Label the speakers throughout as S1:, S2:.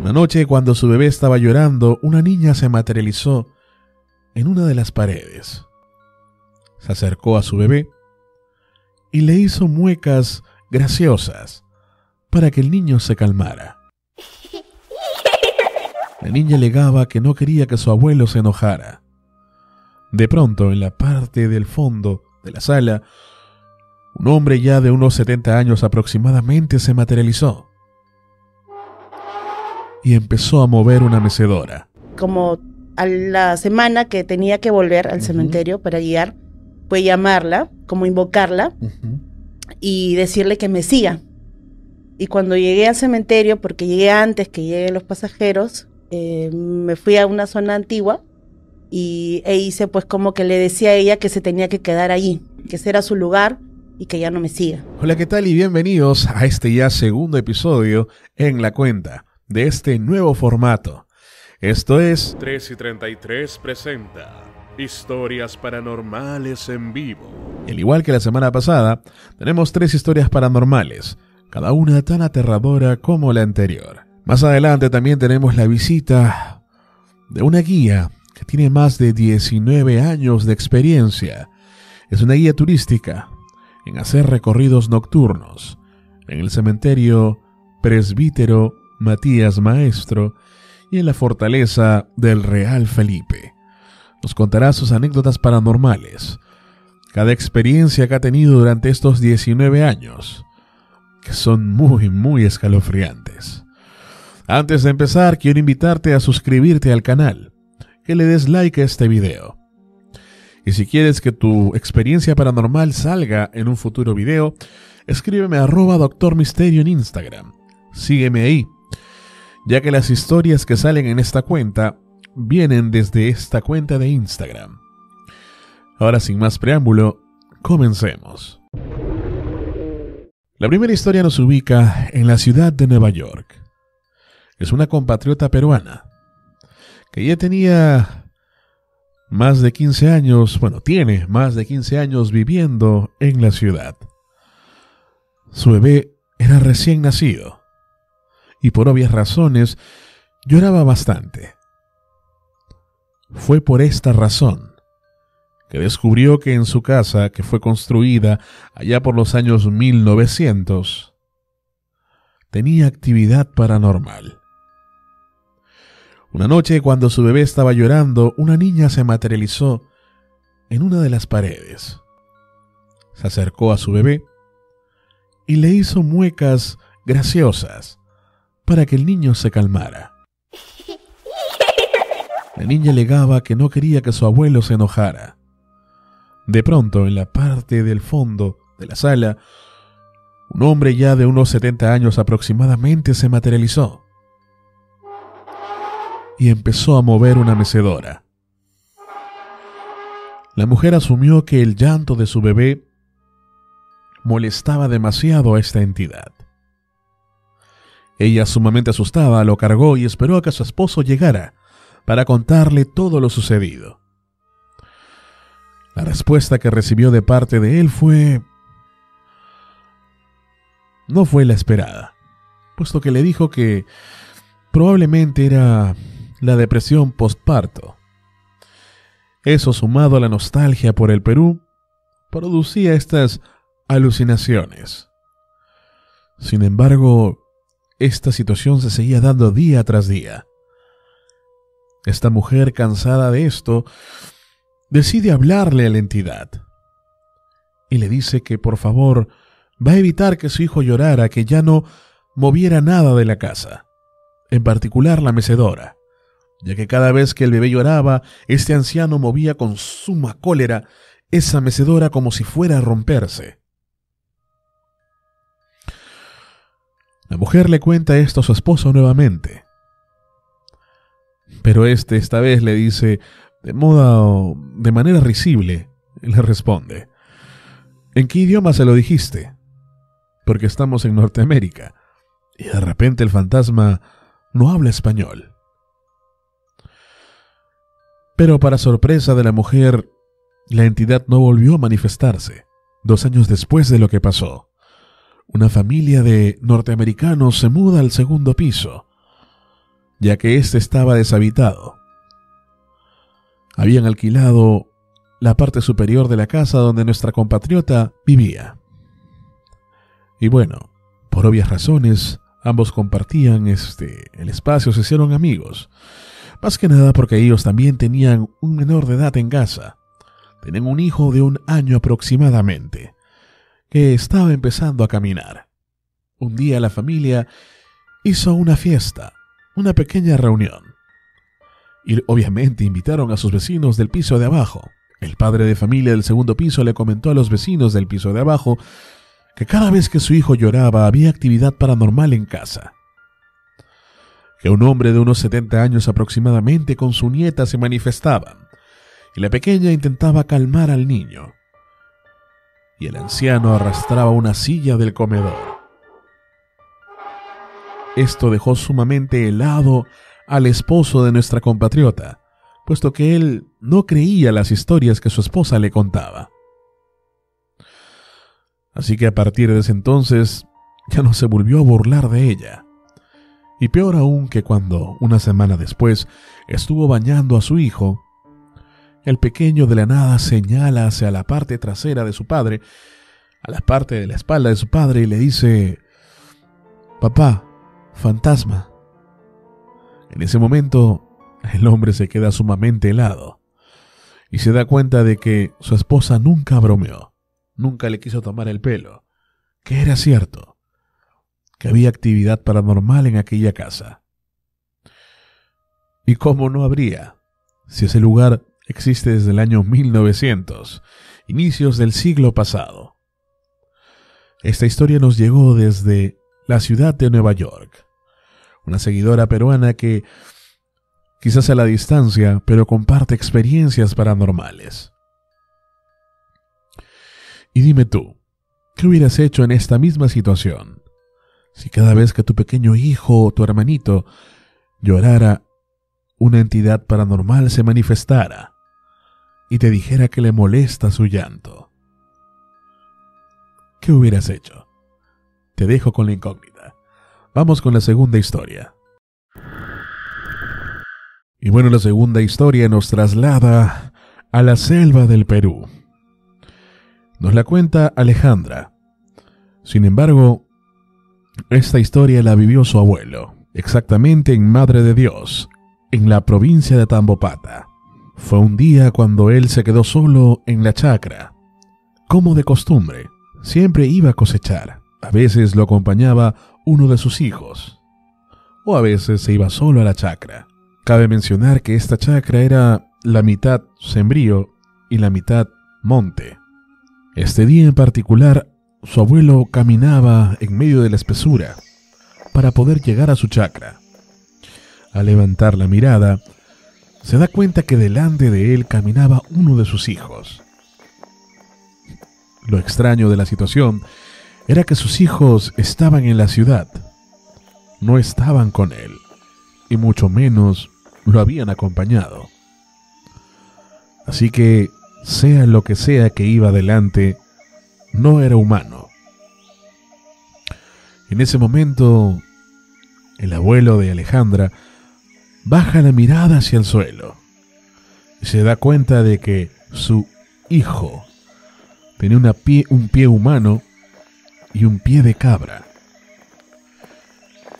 S1: Una noche, cuando su bebé estaba llorando, una niña se materializó en una de las paredes. Se acercó a su bebé y le hizo muecas graciosas para que el niño se calmara. La niña alegaba que no quería que su abuelo se enojara. De pronto, en la parte del fondo de la sala, un hombre ya de unos 70 años aproximadamente se materializó y empezó a mover una mecedora.
S2: Como a la semana que tenía que volver al cementerio para guiar, fue llamarla, como invocarla y decirle que me siga. Y cuando llegué al cementerio, porque llegué antes que lleguen los pasajeros, eh, me fui a una zona antigua y e hice pues como que le decía a ella que se tenía que quedar allí, que ese era su lugar y que ya no me siga.
S1: Hola, ¿qué tal? Y bienvenidos a este ya segundo episodio en la cuenta de este nuevo formato. Esto es 3 y 33 presenta Historias Paranormales en vivo. Al igual que la semana pasada, tenemos tres historias paranormales, cada una tan aterradora como la anterior. Más adelante también tenemos la visita de una guía que tiene más de 19 años de experiencia. Es una guía turística en hacer recorridos nocturnos en el cementerio presbítero Matías Maestro y en la fortaleza del Real Felipe. Nos contará sus anécdotas paranormales, cada experiencia que ha tenido durante estos 19 años, que son muy, muy escalofriantes. Antes de empezar, quiero invitarte a suscribirte al canal, que le des like a este video y si quieres que tu experiencia paranormal salga en un futuro video, escríbeme a arroba doctor en Instagram. Sígueme ahí, ya que las historias que salen en esta cuenta vienen desde esta cuenta de Instagram. Ahora sin más preámbulo, comencemos. La primera historia nos ubica en la ciudad de Nueva York. Es una compatriota peruana que ya tenía más de 15 años, bueno, tiene más de 15 años viviendo en la ciudad. Su bebé era recién nacido y por obvias razones lloraba bastante. Fue por esta razón que descubrió que en su casa, que fue construida allá por los años 1900, tenía actividad paranormal. Una noche, cuando su bebé estaba llorando, una niña se materializó en una de las paredes. Se acercó a su bebé y le hizo muecas graciosas para que el niño se calmara. La niña alegaba que no quería que su abuelo se enojara. De pronto, en la parte del fondo de la sala, un hombre ya de unos 70 años aproximadamente se materializó y empezó a mover una mecedora. La mujer asumió que el llanto de su bebé molestaba demasiado a esta entidad. Ella, sumamente asustada, lo cargó y esperó a que su esposo llegara para contarle todo lo sucedido. La respuesta que recibió de parte de él fue... no fue la esperada, puesto que le dijo que probablemente era la depresión postparto. Eso sumado a la nostalgia por el Perú, producía estas alucinaciones. Sin embargo, esta situación se seguía dando día tras día. Esta mujer, cansada de esto, decide hablarle a la entidad y le dice que por favor va a evitar que su hijo llorara, que ya no moviera nada de la casa, en particular la mecedora ya que cada vez que el bebé lloraba, este anciano movía con suma cólera esa mecedora como si fuera a romperse. La mujer le cuenta esto a su esposo nuevamente. Pero este esta vez le dice, de modo, de manera risible, le responde, ¿en qué idioma se lo dijiste? Porque estamos en Norteamérica, y de repente el fantasma no habla español. Pero para sorpresa de la mujer, la entidad no volvió a manifestarse, dos años después de lo que pasó. Una familia de norteamericanos se muda al segundo piso, ya que éste estaba deshabitado. Habían alquilado la parte superior de la casa donde nuestra compatriota vivía. Y bueno, por obvias razones, ambos compartían este el espacio, se hicieron amigos. Más que nada porque ellos también tenían un menor de edad en casa. Tenían un hijo de un año aproximadamente, que estaba empezando a caminar. Un día la familia hizo una fiesta, una pequeña reunión. Y obviamente invitaron a sus vecinos del piso de abajo. El padre de familia del segundo piso le comentó a los vecinos del piso de abajo que cada vez que su hijo lloraba había actividad paranormal en casa que un hombre de unos 70 años aproximadamente con su nieta se manifestaban, y la pequeña intentaba calmar al niño, y el anciano arrastraba una silla del comedor. Esto dejó sumamente helado al esposo de nuestra compatriota, puesto que él no creía las historias que su esposa le contaba. Así que a partir de ese entonces ya no se volvió a burlar de ella y peor aún que cuando, una semana después, estuvo bañando a su hijo, el pequeño de la nada señala hacia la parte trasera de su padre, a la parte de la espalda de su padre y le dice, Papá, fantasma. En ese momento, el hombre se queda sumamente helado y se da cuenta de que su esposa nunca bromeó, nunca le quiso tomar el pelo, que era cierto que había actividad paranormal en aquella casa. ¿Y cómo no habría? Si ese lugar existe desde el año 1900, inicios del siglo pasado. Esta historia nos llegó desde la ciudad de Nueva York. Una seguidora peruana que, quizás a la distancia, pero comparte experiencias paranormales. Y dime tú, ¿qué hubieras hecho en esta misma situación? Si cada vez que tu pequeño hijo o tu hermanito llorara, una entidad paranormal se manifestara y te dijera que le molesta su llanto. ¿Qué hubieras hecho? Te dejo con la incógnita. Vamos con la segunda historia. Y bueno, la segunda historia nos traslada a la selva del Perú. Nos la cuenta Alejandra. Sin embargo, esta historia la vivió su abuelo, exactamente en Madre de Dios, en la provincia de Tambopata. Fue un día cuando él se quedó solo en la chacra. Como de costumbre, siempre iba a cosechar. A veces lo acompañaba uno de sus hijos, o a veces se iba solo a la chacra. Cabe mencionar que esta chacra era la mitad sembrío y la mitad monte. Este día en particular su abuelo caminaba en medio de la espesura para poder llegar a su chacra. Al levantar la mirada, se da cuenta que delante de él caminaba uno de sus hijos. Lo extraño de la situación era que sus hijos estaban en la ciudad, no estaban con él, y mucho menos lo habían acompañado. Así que, sea lo que sea que iba adelante, no era humano. En ese momento, el abuelo de Alejandra baja la mirada hacia el suelo y se da cuenta de que su hijo tenía un pie humano y un pie de cabra.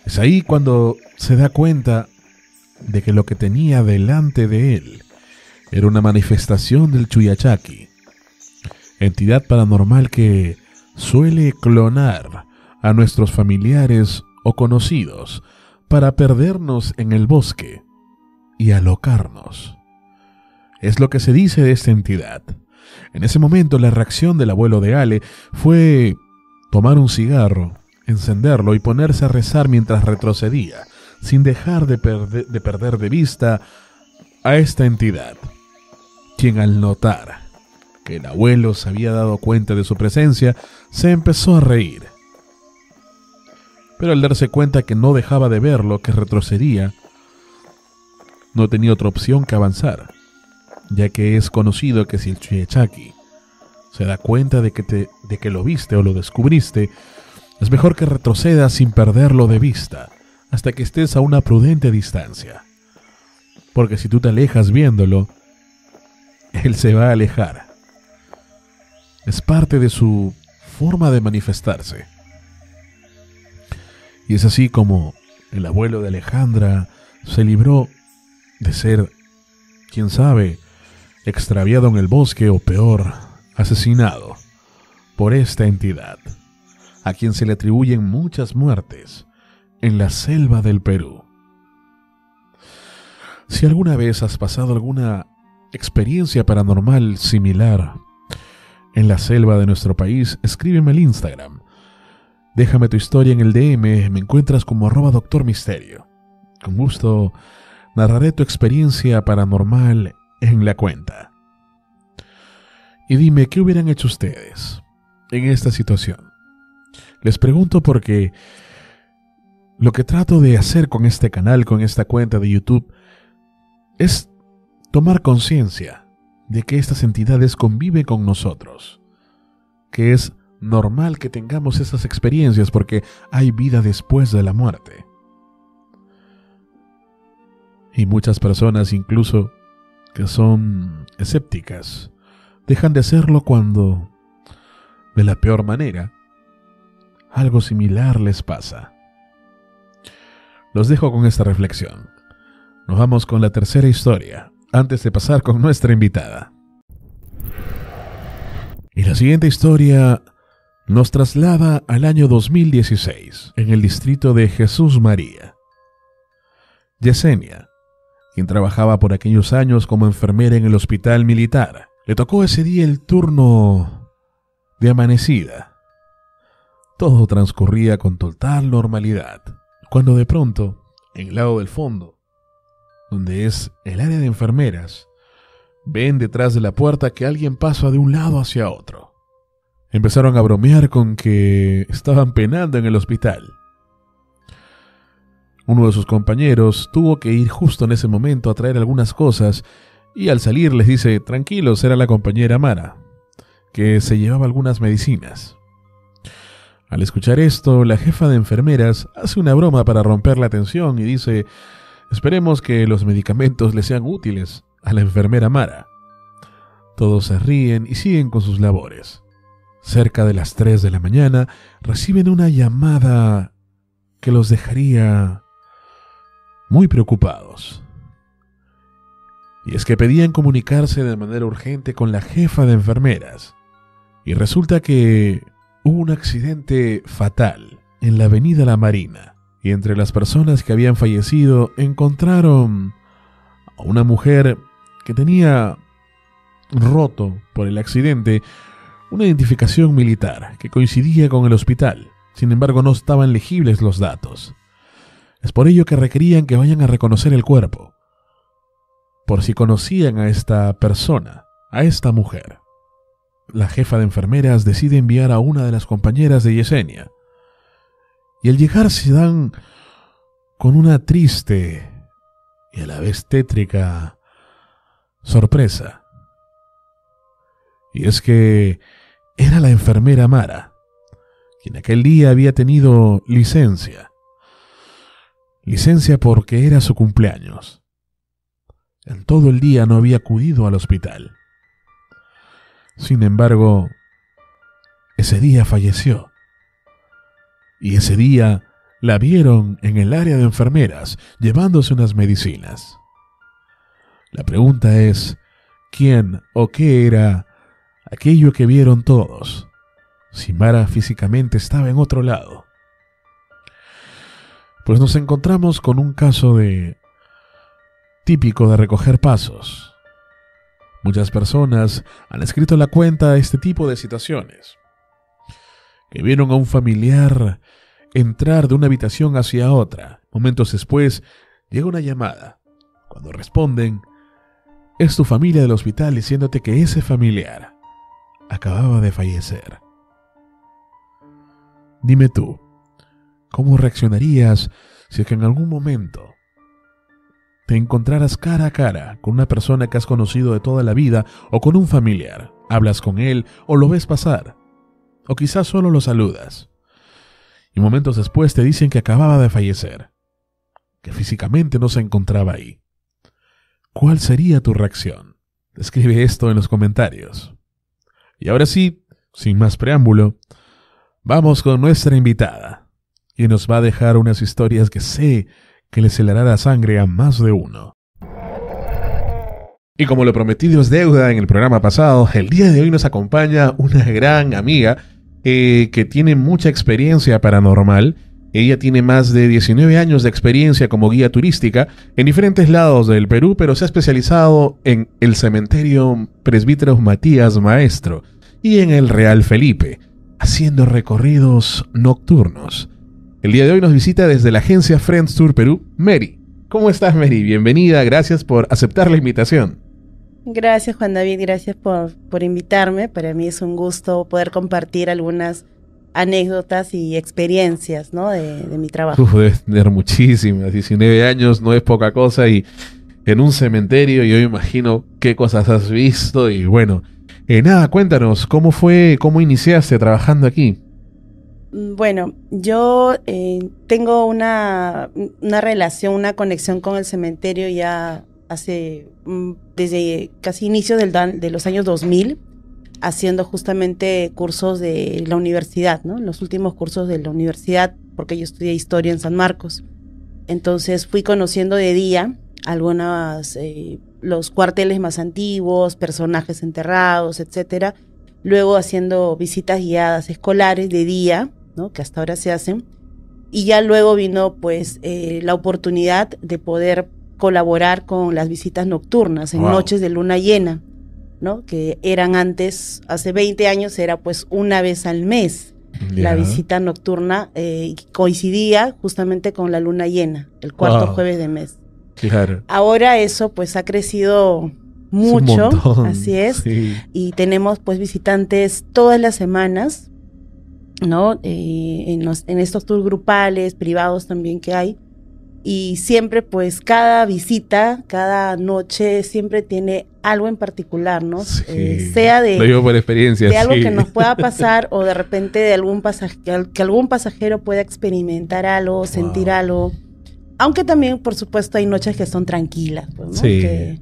S1: Es ahí cuando se da cuenta de que lo que tenía delante de él era una manifestación del Chuyachaki, entidad paranormal que suele clonar a nuestros familiares o conocidos para perdernos en el bosque y alocarnos. Es lo que se dice de esta entidad. En ese momento la reacción del abuelo de Ale fue tomar un cigarro, encenderlo y ponerse a rezar mientras retrocedía, sin dejar de, perder de vista a esta entidad, quien al notar el abuelo se había dado cuenta de su presencia, se empezó a reír. Pero al darse cuenta que no dejaba de verlo, que retrocedía, no tenía otra opción que avanzar, ya que es conocido que si el Chuyachaki se da cuenta de que, te, de que lo viste o lo descubriste, es mejor que retrocedas sin perderlo de vista, hasta que estés a una prudente distancia. Porque si tú te alejas viéndolo, él se va a alejar. Es parte de su forma de manifestarse. Y es así como el abuelo de Alejandra se libró de ser, quién sabe, extraviado en el bosque o peor, asesinado por esta entidad, a quien se le atribuyen muchas muertes en la selva del Perú. Si alguna vez has pasado alguna experiencia paranormal similar, en la selva de nuestro país, escríbeme al Instagram. Déjame tu historia en el DM, me encuentras como arroba doctor misterio. Con gusto, narraré tu experiencia paranormal en la cuenta. Y dime, ¿qué hubieran hecho ustedes en esta situación? Les pregunto porque lo que trato de hacer con este canal, con esta cuenta de YouTube, es tomar conciencia de que estas entidades conviven con nosotros, que es normal que tengamos esas experiencias porque hay vida después de la muerte. Y muchas personas incluso que son escépticas dejan de hacerlo cuando, de la peor manera, algo similar les pasa. Los dejo con esta reflexión. Nos vamos con la tercera historia, antes de pasar con nuestra invitada. Y la siguiente historia nos traslada al año 2016, en el distrito de Jesús María. Yesenia, quien trabajaba por aquellos años como enfermera en el hospital militar, le tocó ese día el turno de amanecida. Todo transcurría con total normalidad, cuando de pronto, en el lado del fondo, donde es el área de enfermeras, ven detrás de la puerta que alguien pasa de un lado hacia otro. Empezaron a bromear con que estaban penando en el hospital. Uno de sus compañeros tuvo que ir justo en ese momento a traer algunas cosas y al salir les dice, tranquilos, era la compañera Mara, que se llevaba algunas medicinas. Al escuchar esto, la jefa de enfermeras hace una broma para romper la tensión y dice, Esperemos que los medicamentos le sean útiles a la enfermera Mara. Todos se ríen y siguen con sus labores. Cerca de las 3 de la mañana reciben una llamada que los dejaría muy preocupados. Y es que pedían comunicarse de manera urgente con la jefa de enfermeras. Y resulta que hubo un accidente fatal en la avenida La Marina y entre las personas que habían fallecido encontraron a una mujer que tenía roto por el accidente una identificación militar que coincidía con el hospital. Sin embargo, no estaban legibles los datos. Es por ello que requerían que vayan a reconocer el cuerpo, por si conocían a esta persona, a esta mujer. La jefa de enfermeras decide enviar a una de las compañeras de Yesenia, y al llegar se dan con una triste y a la vez tétrica sorpresa. Y es que era la enfermera Mara, quien aquel día había tenido licencia. Licencia porque era su cumpleaños. En todo el día no había acudido al hospital. Sin embargo, ese día falleció y ese día la vieron en el área de enfermeras llevándose unas medicinas. La pregunta es, ¿quién o qué era aquello que vieron todos? Simara físicamente estaba en otro lado. Pues nos encontramos con un caso de típico de recoger pasos. Muchas personas han escrito la cuenta a este tipo de situaciones que vieron a un familiar entrar de una habitación hacia otra. Momentos después, llega una llamada. Cuando responden, es tu familia del hospital diciéndote que ese familiar acababa de fallecer. Dime tú, ¿cómo reaccionarías si en algún momento te encontraras cara a cara con una persona que has conocido de toda la vida o con un familiar? Hablas con él o lo ves pasar o quizás solo lo saludas. Y momentos después te dicen que acababa de fallecer, que físicamente no se encontraba ahí. ¿Cuál sería tu reacción? Escribe esto en los comentarios. Y ahora sí, sin más preámbulo, vamos con nuestra invitada, y nos va a dejar unas historias que sé que le celará la sangre a más de uno. Y como lo prometido es deuda en el programa pasado, el día de hoy nos acompaña una gran amiga eh, que tiene mucha experiencia paranormal. Ella tiene más de 19 años de experiencia como guía turística en diferentes lados del Perú, pero se ha especializado en el cementerio Presbíteros Matías Maestro y en el Real Felipe, haciendo recorridos nocturnos. El día de hoy nos visita desde la agencia Friends Tour Perú, Mary. ¿Cómo estás, Mary? Bienvenida, gracias por aceptar la invitación.
S2: Gracias Juan David, gracias por, invitarme. Para mí es un gusto poder compartir algunas anécdotas y experiencias ¿no? de, mi trabajo. Tú
S1: debes tener muchísimas, 19 años no es poca cosa y en un cementerio yo imagino qué cosas has visto y bueno, eh, nada, cuéntanos, ¿cómo fue, cómo iniciaste trabajando aquí?
S2: Mm, bueno, yo eh, tengo una, una relación, una conexión con el cementerio ya hace mm, desde casi inicio del, de los años 2000 haciendo justamente cursos de la universidad, ¿no? Los últimos cursos de la universidad, porque yo estudié historia en San Marcos. Entonces fui conociendo de día algunos, eh, los cuarteles más antiguos, personajes enterrados, etcétera. Luego haciendo visitas guiadas escolares de día, ¿no? Que hasta ahora se hacen. Y ya luego vino pues eh, la oportunidad de poder colaborar con las visitas nocturnas en noches de luna llena, ¿no? Que eran antes, hace 20 años era pues una vez al mes. La visita nocturna eh, coincidía justamente con la luna llena, el cuarto jueves de mes. Claro. Ahora eso pues ha crecido mucho, así es, y tenemos pues visitantes todas las semanas, ¿no? Eh, en estos tours grupales, privados también que hay y siempre pues cada visita, cada noche siempre tiene algo en particular, ¿no? Eh, sea de, por experiencia, algo que nos pueda pasar o de repente de algún pasaje que algún pasajero pueda experimentar algo, sentir algo. Aunque también, por supuesto, hay noches que son tranquilas, pues, ¿no? Que,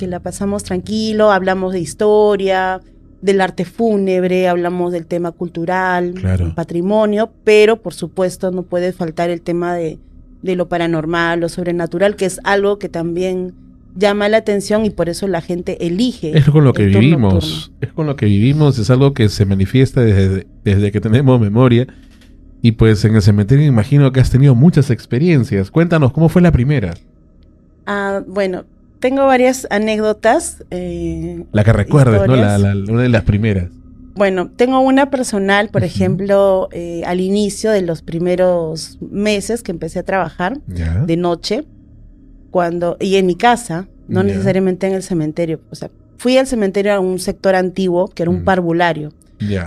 S2: la pasamos tranquilo, hablamos de historia, del arte fúnebre, hablamos del tema cultural, patrimonio, pero por supuesto no puede faltar el tema de, de lo paranormal, lo sobrenatural, que es algo que también llama la atención y por eso la gente elige. Es con lo que vivimos,
S1: es con lo que vivimos, es algo que se manifiesta desde, desde que tenemos memoria. Y pues en el cementerio imagino que has tenido muchas experiencias. Cuéntanos, ¿cómo fue la primera?
S2: Ah, bueno, tengo varias anécdotas. Eh, la que recuerdes, ¿no? la,
S1: una de las primeras.
S2: Bueno, tengo una personal, por ejemplo, eh, al inicio de los primeros meses que empecé a trabajar de noche, cuando, y en mi casa, no necesariamente en el cementerio. O sea, fui al cementerio a un sector antiguo que era un mm. parvulario,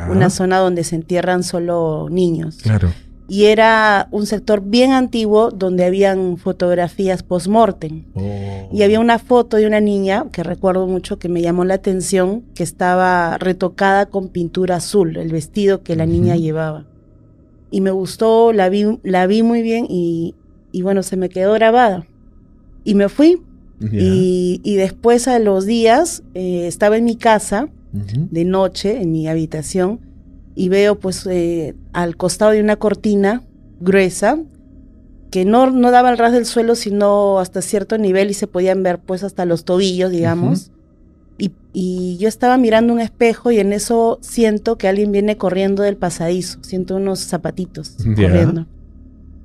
S2: una zona donde se entierran solo niños. Claro y era un sector bien antiguo donde habían fotografías post-mortem. Oh. Y había una foto de una niña que recuerdo mucho que me llamó la atención, que estaba retocada con pintura azul, el vestido que la niña llevaba. Y me gustó, la vi, la vi muy bien y, bueno, se me quedó grabada. Y me fui. Y, después a los días eh, estaba en mi casa de noche, en mi habitación, y veo pues eh, al costado de una cortina gruesa que no, no daba el ras del suelo sino hasta cierto nivel y se podían ver pues hasta los tobillos, digamos. y, yo estaba mirando un espejo y en eso siento que alguien viene corriendo del pasadizo, siento unos zapatitos corriendo.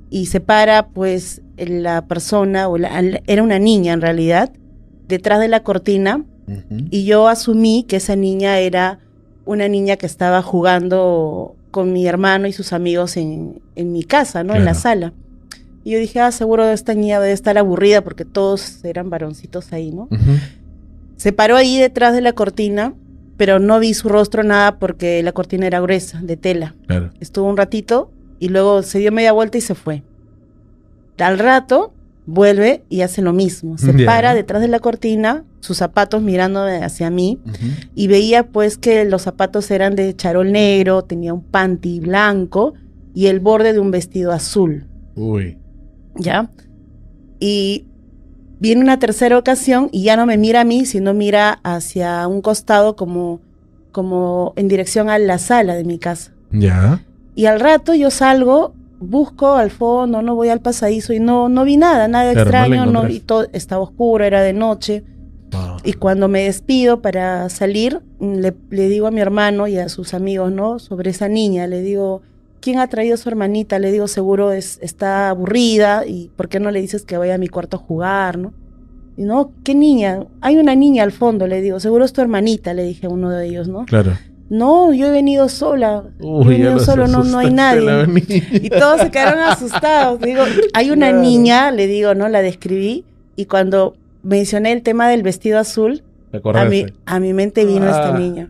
S2: Y se para pues la persona, o era una niña en realidad, detrás de la cortina y yo asumí que esa niña era una niña que estaba jugando con mi hermano y sus amigos en, mi casa, ¿no? En la sala. Y yo dije, ah, seguro esta niña debe estar aburrida porque todos eran varoncitos ahí, ¿no? Se paró ahí detrás de la cortina, pero no vi su rostro nada porque la cortina era gruesa, de tela. Estuvo un ratito y luego se dio media vuelta y se fue. tal rato vuelve y hace lo mismo. Se para detrás de la cortina, sus zapatos mirando hacia mí y veía pues que los zapatos eran de charol negro, tenía un panty blanco y el borde de un vestido azul. Uy. ¿Ya? Y viene una tercera ocasión y ya no me mira a mí, sino mira hacia un costado como, como en dirección a la sala de mi casa. Ya. Y al rato yo salgo, busco al fondo, no voy al pasadizo y no, no vi nada, nada extraño, no, vi todo, estaba oscuro, era de noche. Y cuando me despido para salir, mm, le, digo a mi hermano y a sus amigos, ¿no? Sobre esa niña, le digo, ¿quién ha traído a su hermanita? Le digo, seguro es, está aburrida y ¿por qué no le dices que vaya a mi cuarto a jugar, ¿no? Y no, ¿qué niña? Hay una niña al fondo, le digo, seguro es tu hermanita, le dije a uno de ellos, ¿no? Claro. No, yo he venido sola. solo, no, no hay nadie.
S3: Y todos se quedaron asustados. Digo, hay una niña,
S2: le digo, ¿no? La describí. Y cuando mencioné el tema del vestido azul, a mi, a mi mente vino esta este ah. niño.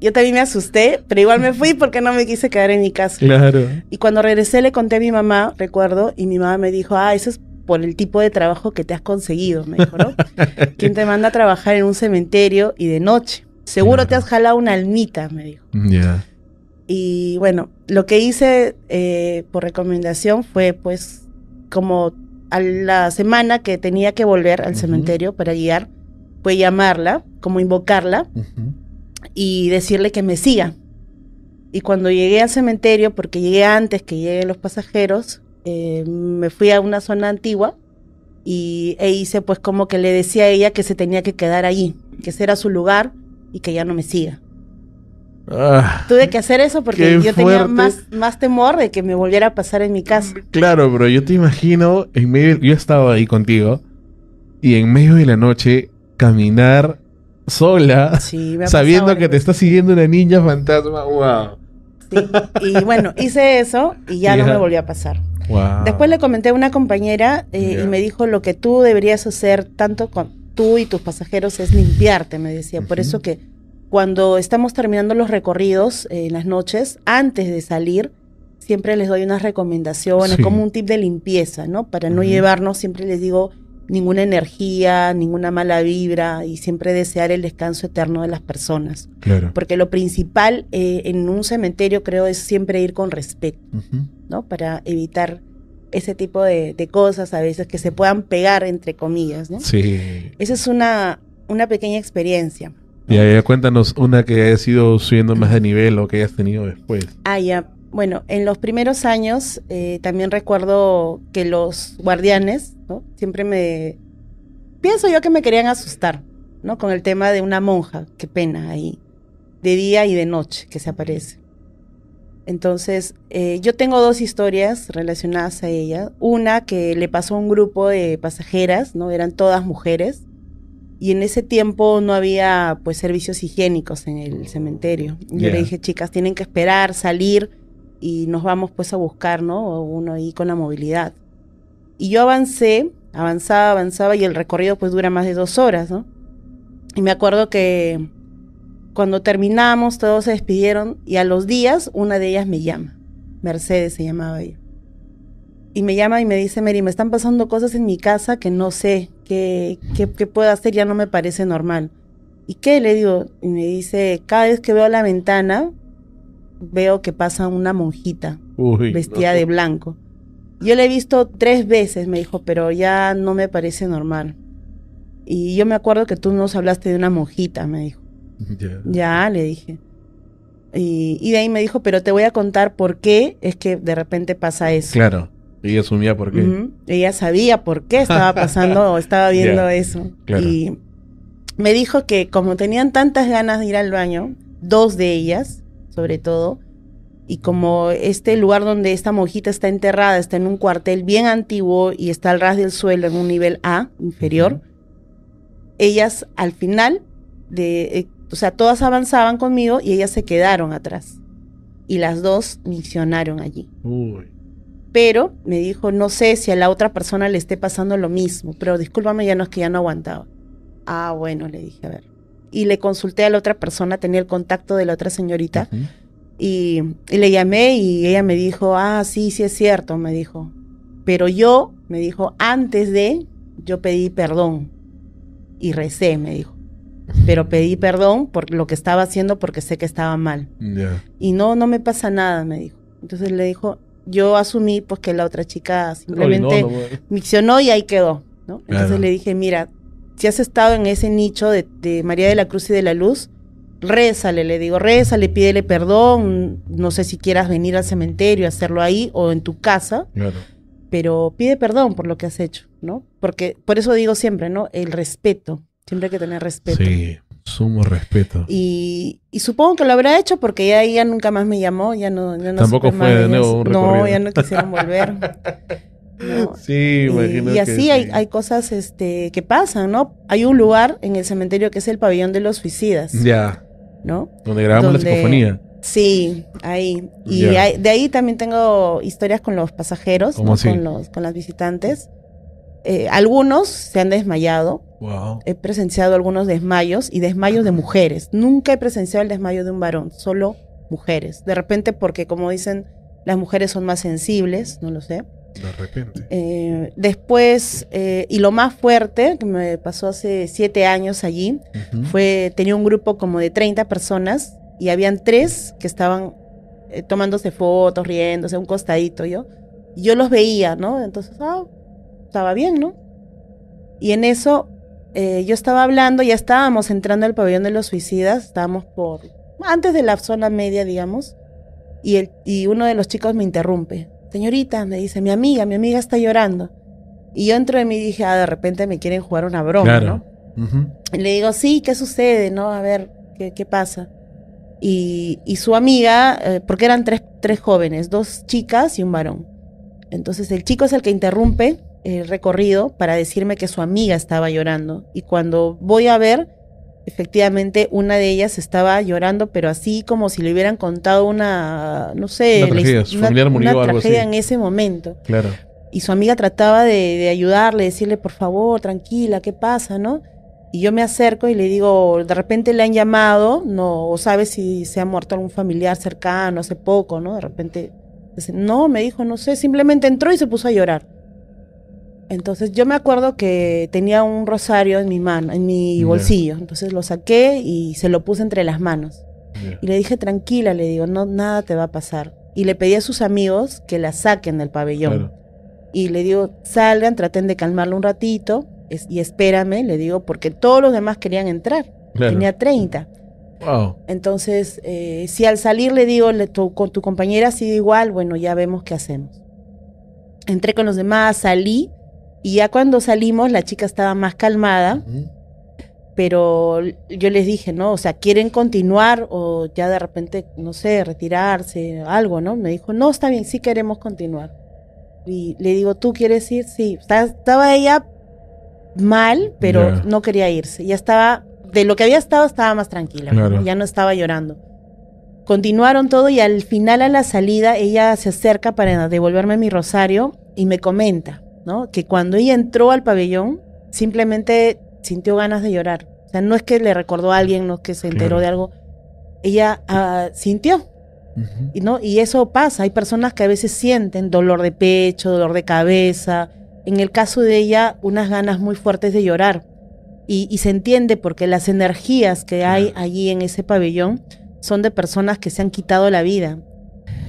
S2: Yo también me asusté, pero igual me fui porque no me quise quedar en mi casa. Claro. Y cuando regresé le conté a mi mamá, recuerdo, y mi mamá me dijo, ah, eso es por el tipo de trabajo que te has conseguido, mejor ¿Quién te manda a trabajar en un cementerio y de noche? Seguro te has jalado una almita, me dijo. Mm, ya. Y bueno, lo que hice eh, por recomendación fue pues como a la semana que tenía que volver al cementerio para guiar, fue llamarla, como invocarla, y decirle que me siga. Y cuando llegué al cementerio, porque llegué antes que lleguen los pasajeros, eh, me fui a una zona antigua y e hice pues como que le decía a ella que se tenía que quedar allí, que ese era su lugar y que ya no me siga. Ah, Tuve que hacer eso porque yo tenía más, más temor de que me volviera a pasar en mi casa.
S1: Claro, pero yo te imagino, en medio, yo estaba ahí contigo y en medio de la noche caminar sola, sabiendo que te está siguiendo una niña fantasma, wow.
S2: Y bueno, hice eso y ya no me volvió a pasar. Después le comenté a una compañera eh, y me dijo lo que tú deberías hacer tanto con tú y tus pasajeros es limpiarte, me decía. Por eso que cuando estamos terminando los recorridos eh, en las noches, antes de salir, siempre les doy unas recomendaciones, como un tip de limpieza, ¿no? Para no llevarnos, siempre les digo ninguna energía, ninguna mala vibra y siempre desear el descanso eterno de las personas. Claro. Porque lo principal eh, en un cementerio creo es siempre ir con respeto, ¿no? Para evitar ese tipo de, cosas a veces que se puedan pegar entre comillas, Sí. Esa es una, una pequeña experiencia.
S1: Y cuéntanos una que haya sido subiendo más de nivel o que hayas tenido después.
S2: Ah, ya. Bueno, en los primeros años eh, también recuerdo que los guardianes, ¿no? Siempre me... Pienso yo que me querían asustar, ¿no? Con el tema de una monja, qué pena ahí, de día y de noche que se aparece. Entonces, eh, yo tengo dos historias relacionadas a ella. Una que le pasó a un grupo de pasajeras, ¿no? Eran todas mujeres. Y en ese tiempo no había pues servicios higiénicos en el cementerio. Yo le dije, chicas, tienen que esperar, salir y nos vamos pues a buscar, ¿no? Uno ahí con la movilidad. Y yo avancé, avanzaba, avanzaba y el recorrido pues dura más de dos horas, ¿no? Y me acuerdo que cuando terminamos todos se despidieron y a los días una de ellas me llama. Mercedes se llamaba ella y me llama y me dice, Mary, me están pasando cosas en mi casa que no sé qué, puedo hacer, ya no me parece normal. ¿Y qué? Le digo, y me dice, cada vez que veo la ventana, veo que pasa una monjita vestida de blanco. Yo la he visto tres veces, me dijo, pero ya no me parece normal. Y yo me acuerdo que tú nos hablaste de una monjita, me dijo. Ya, le dije. y, de ahí me dijo, pero te voy a contar por qué es que de repente pasa eso.
S1: Claro. Ella asumía por qué.
S2: Ella sabía por qué estaba pasando o estaba viendo eso. Y me dijo que como tenían tantas ganas de ir al baño, dos de ellas, sobre todo, y como este lugar donde esta mojita está enterrada está en un cuartel bien antiguo y está al ras del suelo en un nivel A inferior, ellas al final de, eh, o sea, todas avanzaban conmigo y ellas se quedaron atrás. Y las dos misionaron allí pero me dijo, no sé si a la otra persona le esté pasando lo mismo, pero discúlpame, ya no es que ya no aguantaba. Ah, bueno, le dije, a ver. Y le consulté a la otra persona, tenía el contacto de la otra señorita, y, le llamé y ella me dijo, ah, sí, sí es cierto, me dijo. Pero yo, me dijo, antes de, yo pedí perdón y recé, me dijo. Pero pedí perdón por lo que estaba haciendo porque sé que estaba mal. Y no, no me pasa nada, me dijo. Entonces le dijo, yo asumí pues que la otra chica simplemente no, y ahí quedó, ¿no? Entonces le dije, mira, si has estado en ese nicho de, María de la Cruz y de la Luz, rézale, le digo, rézale, pídele perdón, no sé si quieras venir al cementerio, hacerlo ahí o en tu casa, pero pide perdón por lo que has hecho, ¿no? Porque por eso digo siempre, ¿no? El respeto, siempre hay que tener respeto. Sí,
S1: Sumo respeto.
S2: Y, supongo que lo habrá hecho porque ya ella nunca más me llamó, ya no. Tampoco fue de
S1: nuevo un No, ya no quisieron
S2: volver. Sí, Y, así hay, cosas este, que pasan, ¿no? Hay un lugar en el cementerio que es el pabellón de los suicidas. Ya. ¿No?
S1: Donde grabamos la psicofonía.
S2: Sí, ahí. Y de ahí también tengo historias con los pasajeros, con, los, con las visitantes. Eh, algunos se han desmayado. He presenciado algunos desmayos y desmayos de mujeres. Nunca he presenciado el desmayo de un varón, solo mujeres. De repente porque, como dicen, las mujeres son más sensibles, no lo sé. De repente. Eh, después, eh, y lo más fuerte que me pasó hace siete años allí, fue, tenía un grupo como de 30 personas y habían tres que estaban tomándose fotos, riéndose, un costadito yo. Y yo los veía, ¿no? Entonces, ah, estaba bien, ¿no? Y en eso eh, yo estaba hablando, ya estábamos entrando al pabellón de los suicidas, estábamos por antes de la zona media, digamos, y, y uno de los chicos me interrumpe. Señorita, me dice, mi amiga, mi amiga está llorando. Y yo entro de mí y dije, ah, de repente me quieren jugar una broma, ¿no? le digo, sí, ¿qué sucede? ¿No? A ver, ¿qué, pasa? Y, su amiga, eh, porque eran tres, tres jóvenes, dos chicas y un varón. Entonces el chico es el que interrumpe eh, recorrido para decirme que su amiga estaba llorando. Y cuando voy a ver, efectivamente una de ellas estaba llorando, pero así como si le hubieran contado una, no sé, una tragedia, familiar en ese momento. Claro. Y su amiga trataba de, ayudarle, decirle, por favor, tranquila, ¿qué pasa, no? Y yo me acerco y le digo, de repente le han llamado, no, o sabe si se ha muerto algún familiar cercano hace poco, ¿no? De repente, no, me dijo, no sé, simplemente entró y se puso a llorar. Entonces yo me acuerdo que tenía un rosario en mi mano, en mi bolsillo. Entonces lo saqué y se lo puse entre las manos. Y le dije, tranquila, le digo, no, nada te va a pasar. Y le pedí a sus amigos que la saquen del pabellón. Y le digo, salgan, traten de calmarlo un ratito y espérame, le digo, porque todos los demás querían entrar. Tenía 30. Wow. Entonces, eh, si al salir le digo, le, con tu compañera ha sido igual, bueno, ya vemos qué hacemos. Entré con los demás, salí y ya cuando salimos, la chica estaba más calmada, pero yo les dije, ¿no? O sea, ¿quieren continuar o ya de repente, no sé, retirarse, algo, ¿no? Me dijo, no, está bien, sí queremos continuar. Y le digo, ¿tú quieres ir? Sí. Estaba ella mal, pero no quería irse. Ya estaba, de lo que había estado, estaba más tranquila. Ya no estaba llorando. Continuaron todo y al final, a la salida, ella se acerca para devolverme mi rosario y me comenta que cuando ella entró al pabellón, simplemente sintió ganas de llorar. O sea, no es que le recordó a alguien, no es que se enteró de algo. Ella ah, sintió. y, ¿no? y eso pasa. Hay personas que a veces sienten dolor de pecho, dolor de cabeza. En el caso de ella, unas ganas muy fuertes de llorar. Y, se entiende porque las energías que hay allí en ese pabellón son de personas que se han quitado la vida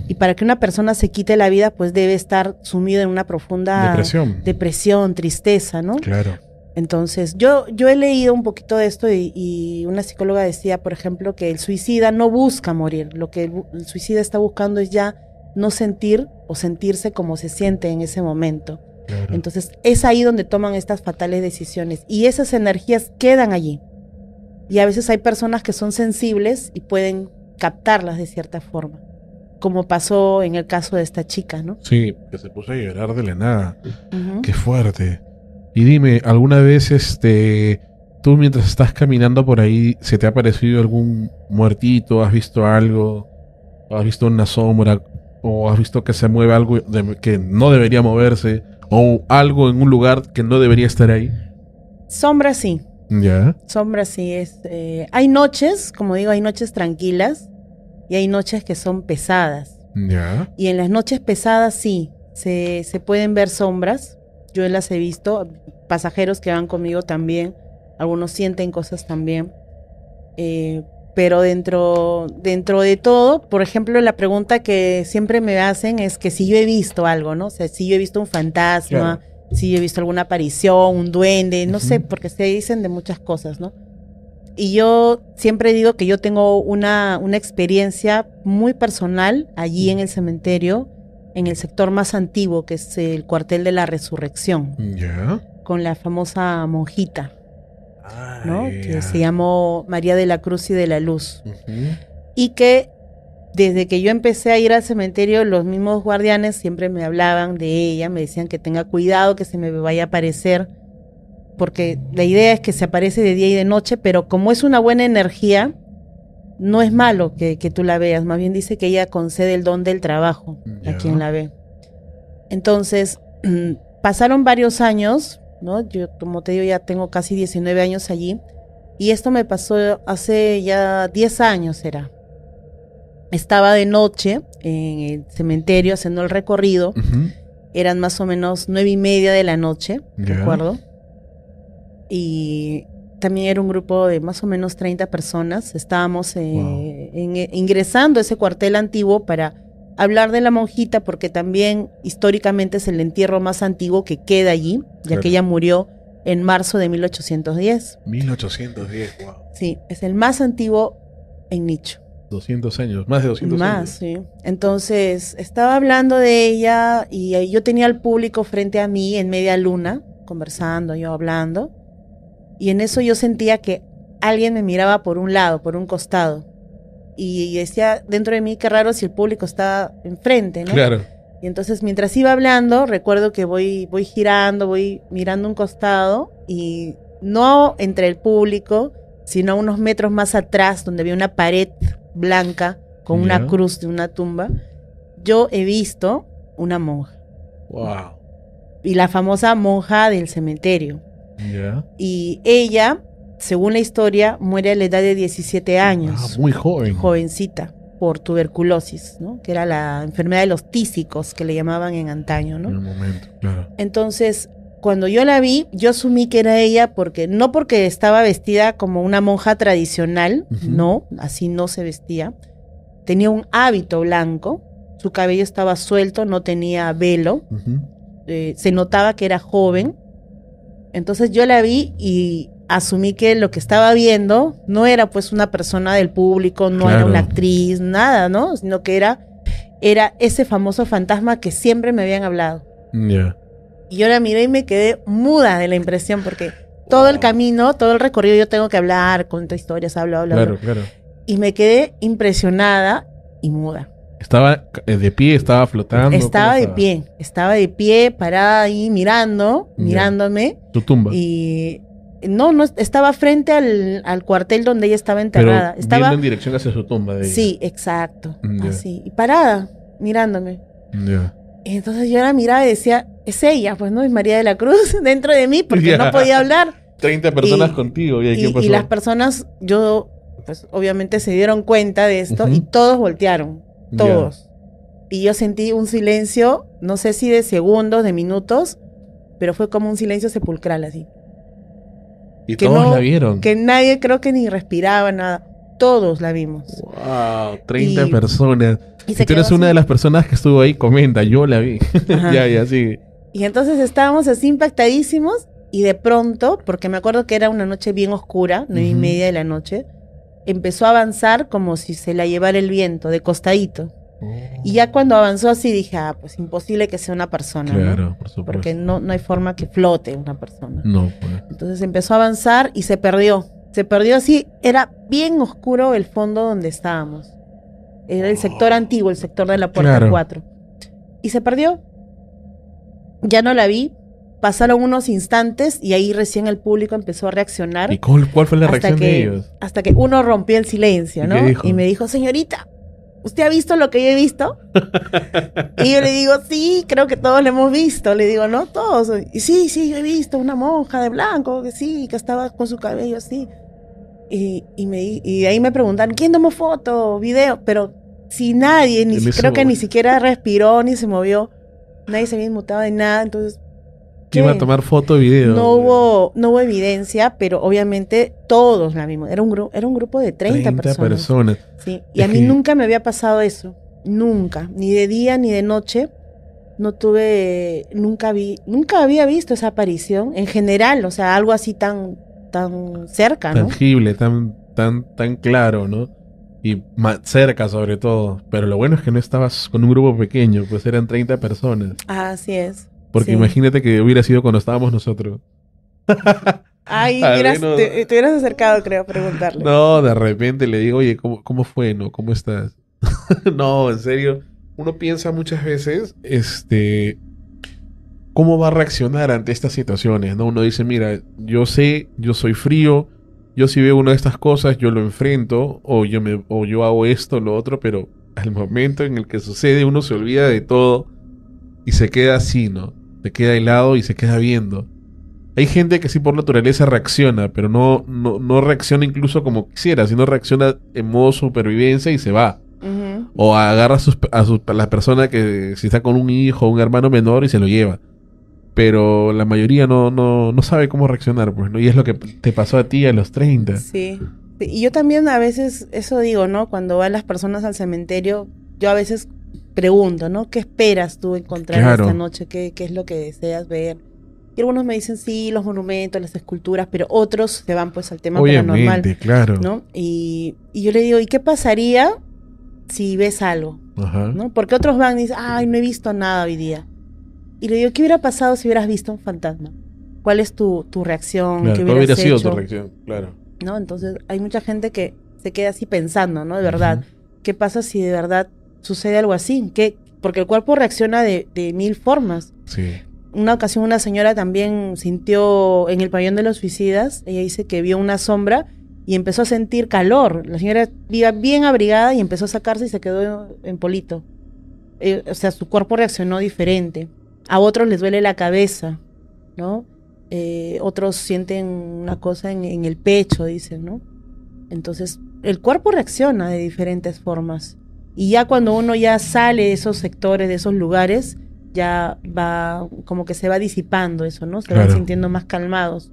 S2: y para que una persona se quite la vida, pues debe estar sumido en una profunda depresión, tristeza, ¿no? Claro. Entonces, yo, yo he leído un poquito de esto y, una psicóloga decía, por ejemplo, que el suicida no busca morir, lo que el, suicida está buscando es ya no sentir o sentirse como se siente en ese momento. Entonces, es ahí donde toman estas fatales decisiones y esas energías quedan allí. Y a veces hay personas que son sensibles y pueden captarlas de cierta forma como pasó en el caso de esta chica, ¿no?
S1: Sí, que se puso a llorar de la nada. Qué fuerte. Y dime, ¿alguna vez este tú mientras estás caminando por ahí se te ha parecido algún muertito, has visto algo, has visto una sombra o has visto que se mueve algo que no debería moverse o algo en un lugar que no debería estar ahí?
S2: Sombra sí. ¿Ya? Sombra sí es. Este, hay noches, como digo, hay noches tranquilas y hay noches que son pesadas. Y en las noches pesadas sí, se, se, pueden ver sombras. Yo las he visto, pasajeros que van conmigo también, algunos sienten cosas también. Eh, pero dentro, dentro de todo, por ejemplo, la pregunta que siempre me hacen es que si yo he visto algo, ¿no? O sea, si yo he visto un fantasma, si yo he visto alguna aparición, un duende, no sé, porque se dicen de muchas cosas, ¿no? Y yo siempre digo que yo tengo una, experiencia muy personal allí en el cementerio, en el sector más antiguo, que es el cuartel de la resurrección, con la famosa monjita, que se llamó María de la Cruz y de la Luz. Y que desde que yo empecé a ir al cementerio, los mismos guardianes siempre me hablaban de ella, me decían que tenga cuidado, que se me vaya a aparecer porque la idea es que se aparece de día y de noche, pero como es una buena energía, no es malo que, tú la veas, más bien dice que ella concede el don del trabajo a quien la ve. Entonces, pasaron varios años, ¿no? Yo, como te digo, ya tengo casi 19 años allí, y esto me pasó hace ya 10 años, era. Estaba de noche en el cementerio haciendo el recorrido. Eran más o menos nueve y media de la noche, ¿de acuerdo? y también era un grupo de más o menos 30 personas. Estábamos eh, eh, ingresando a ese cuartel antiguo para hablar de la monjita porque también históricamente es el entierro más antiguo que queda allí, ya que ella murió en marzo de 1810.
S1: 1810, wow.
S2: Sí, es el más antiguo en Nicho.
S1: 200 años, más de 200 más,
S2: sí. Entonces, estaba hablando de ella y eh, yo tenía al público frente a mí en media luna, conversando, yo hablando. Y en eso yo sentía que alguien me miraba por un lado, por un costado. Y decía dentro de mí, qué raro si el público estaba enfrente, ¿no? Claro. Y entonces mientras iba hablando, recuerdo que voy, voy girando, voy mirando un costado y no entre el público, sino unos metros más atrás, donde había una pared blanca con una cruz de una tumba, yo he visto una monja. Wow. Y la famosa monja del cementerio. Y ella, según la historia, muere a la edad de 17 ah, años. muy joven. Jovencita, por tuberculosis, ¿no? Que era la enfermedad de los tísicos que le llamaban en antaño, ¿no? En el momento, Entonces, cuando yo la vi, yo asumí que era ella porque no porque estaba vestida como una monja tradicional, no, así no se vestía. Tenía un hábito blanco, su cabello estaba suelto, no tenía velo, eh, se notaba que era joven entonces yo la vi y asumí que lo que estaba viendo no era pues una persona del público, no era una actriz, nada, ¿no? Sino que era, era ese famoso fantasma que siempre me habían hablado. Y yo la miré y me quedé muda de la impresión porque todo el camino, todo el recorrido yo tengo que hablar, contar historias, hablo, hablo. Y me quedé impresionada y muda.
S1: Estaba eh, de pie, estaba flotando. Estaba de pie,
S2: estaba de pie, parada ahí mirando, mirándome. Tu tumba. Y no, no estaba frente al, cuartel donde ella estaba enterrada. estaba en
S1: dirección hacia su tumba. Sí,
S2: exacto. Así. Y parada, mirándome. Entonces yo la miraba y decía, es ella, pues no, es María de la Cruz dentro de mí, porque no podía hablar. 30 personas
S1: contigo. ¿Y, y, las
S2: personas, yo, pues obviamente se dieron cuenta de esto y todos voltearon todos. Y yo sentí un silencio, no sé si de segundos, de minutos, pero fue como un silencio sepulcral así.
S1: Y todos la vieron. Que
S2: nadie creo que ni respiraba nada. Todos la vimos. Wow, 30 personas.
S1: Y tú eres una de las personas que estuvo ahí, comenta, yo la vi. ya, ya,
S2: Y entonces estábamos así impactadísimos y de pronto, porque me acuerdo que era una noche bien oscura, nueve y media de la noche, empezó a avanzar como si se la llevara el viento, de costadito. Y ya oh. cuando avanzó así dije, ah, pues imposible que sea una persona. Claro, por supuesto. Porque no, no hay forma que flote una persona. No, pues. Entonces empezó a avanzar y se perdió. Se perdió así, era bien oscuro el fondo donde estábamos. Era el sector oh. antiguo, el sector de la puerta 4. Y se perdió. Ya no la vi, Pasaron unos instantes y ahí recién el público empezó a reaccionar. ¿Y cuál, fue la reacción de ellos? Hasta que uno rompió el silencio, ¿no? ¿Y, me dijo, señorita, ¿usted ha visto lo que yo he visto? y yo le digo, sí, creo que todos lo hemos visto. Le digo, no, todos. Y sí, sí, yo he visto una monja de blanco, que sí, que estaba con su cabello así. Y, me, y ahí me preguntan, ¿quién tomó foto, video? Pero si nadie, ni, creo que ni siquiera respiró, ni se movió, nadie se había inmutado de nada. Entonces que iba a tomar
S1: foto y video. No
S2: hubo, no hubo evidencia, pero obviamente todos la vimos Era un, era un grupo de 30, 30 personas.
S1: Sí. Y a mí nunca
S2: me había pasado eso. Nunca. Ni de día ni de noche. No tuve, nunca vi, nunca había visto esa aparición en general, o sea, algo así tan, tan cerca, ¿no?
S1: Tangible, tan, tan, tan claro, ¿no? y cerca sobre todo. Pero lo bueno es que no estabas con un grupo pequeño, pues eran 30 personas.
S2: Así es. Porque imagínate
S1: que hubiera sido cuando estábamos nosotros.
S2: Ay, te, hubieras acercado, creo, a preguntarle.
S1: No, de repente le digo, oye, ¿cómo, fue? ¿No? ¿Cómo estás? no, en serio. Uno piensa muchas veces, este, cómo va a reaccionar ante estas situaciones, ¿no? Uno dice, mira, yo sé, yo soy frío, yo si veo una de estas cosas, yo lo enfrento, o yo, me, o yo hago esto, lo otro, pero al momento en el que sucede, uno se olvida de todo y se queda así, ¿no? te queda helado y se queda viendo. Hay gente que sí por naturaleza reacciona, pero no, no, reacciona incluso como quisiera, sino reacciona en modo supervivencia y se va. O agarra a, sus, la persona que si está con un hijo o un hermano menor y se lo lleva. Pero la mayoría no, no, no sabe cómo reaccionar, pues, ¿no? Y es lo que te pasó a ti a los 30.
S2: Sí. Y yo también a veces, eso digo, ¿no? Cuando van las personas al cementerio, yo a veces pregunto, ¿no? ¿Qué esperas tú encontrar esta noche? ¿Qué, ¿Qué es lo que deseas ver? Y algunos me dicen, sí, los monumentos, las esculturas, pero otros se van pues al tema Obviamente, paranormal. claro. ¿no? Y, yo le digo, ¿y qué pasaría si ves algo? ¿no? Porque otros van y dicen, ay, no he visto nada hoy día. Y le digo, ¿qué hubiera pasado si hubieras visto un fantasma? ¿Cuál es tu, tu reacción? ¿Qué hubiera sido tu reacción? Claro. ¿No? Entonces hay mucha gente que se queda así pensando, ¿no? De verdad. ¿Qué pasa si de verdad sucede algo así, que, porque el cuerpo reacciona de, mil formas. Una ocasión una señora también sintió en el pabellón de los suicidas, ella dice que vio una sombra y empezó a sentir calor. La señora iba bien abrigada y empezó a sacarse y se quedó en polito. Eh, o sea, su cuerpo reaccionó diferente. A otros les duele la cabeza, ¿no? Eh, otros sienten una cosa en el pecho, dicen, ¿no? Entonces, el cuerpo reacciona de diferentes formas. Y ya cuando uno ya sale de esos sectores, de esos lugares, ya va, como que se va disipando eso, ¿no? Se van sintiendo más calmados.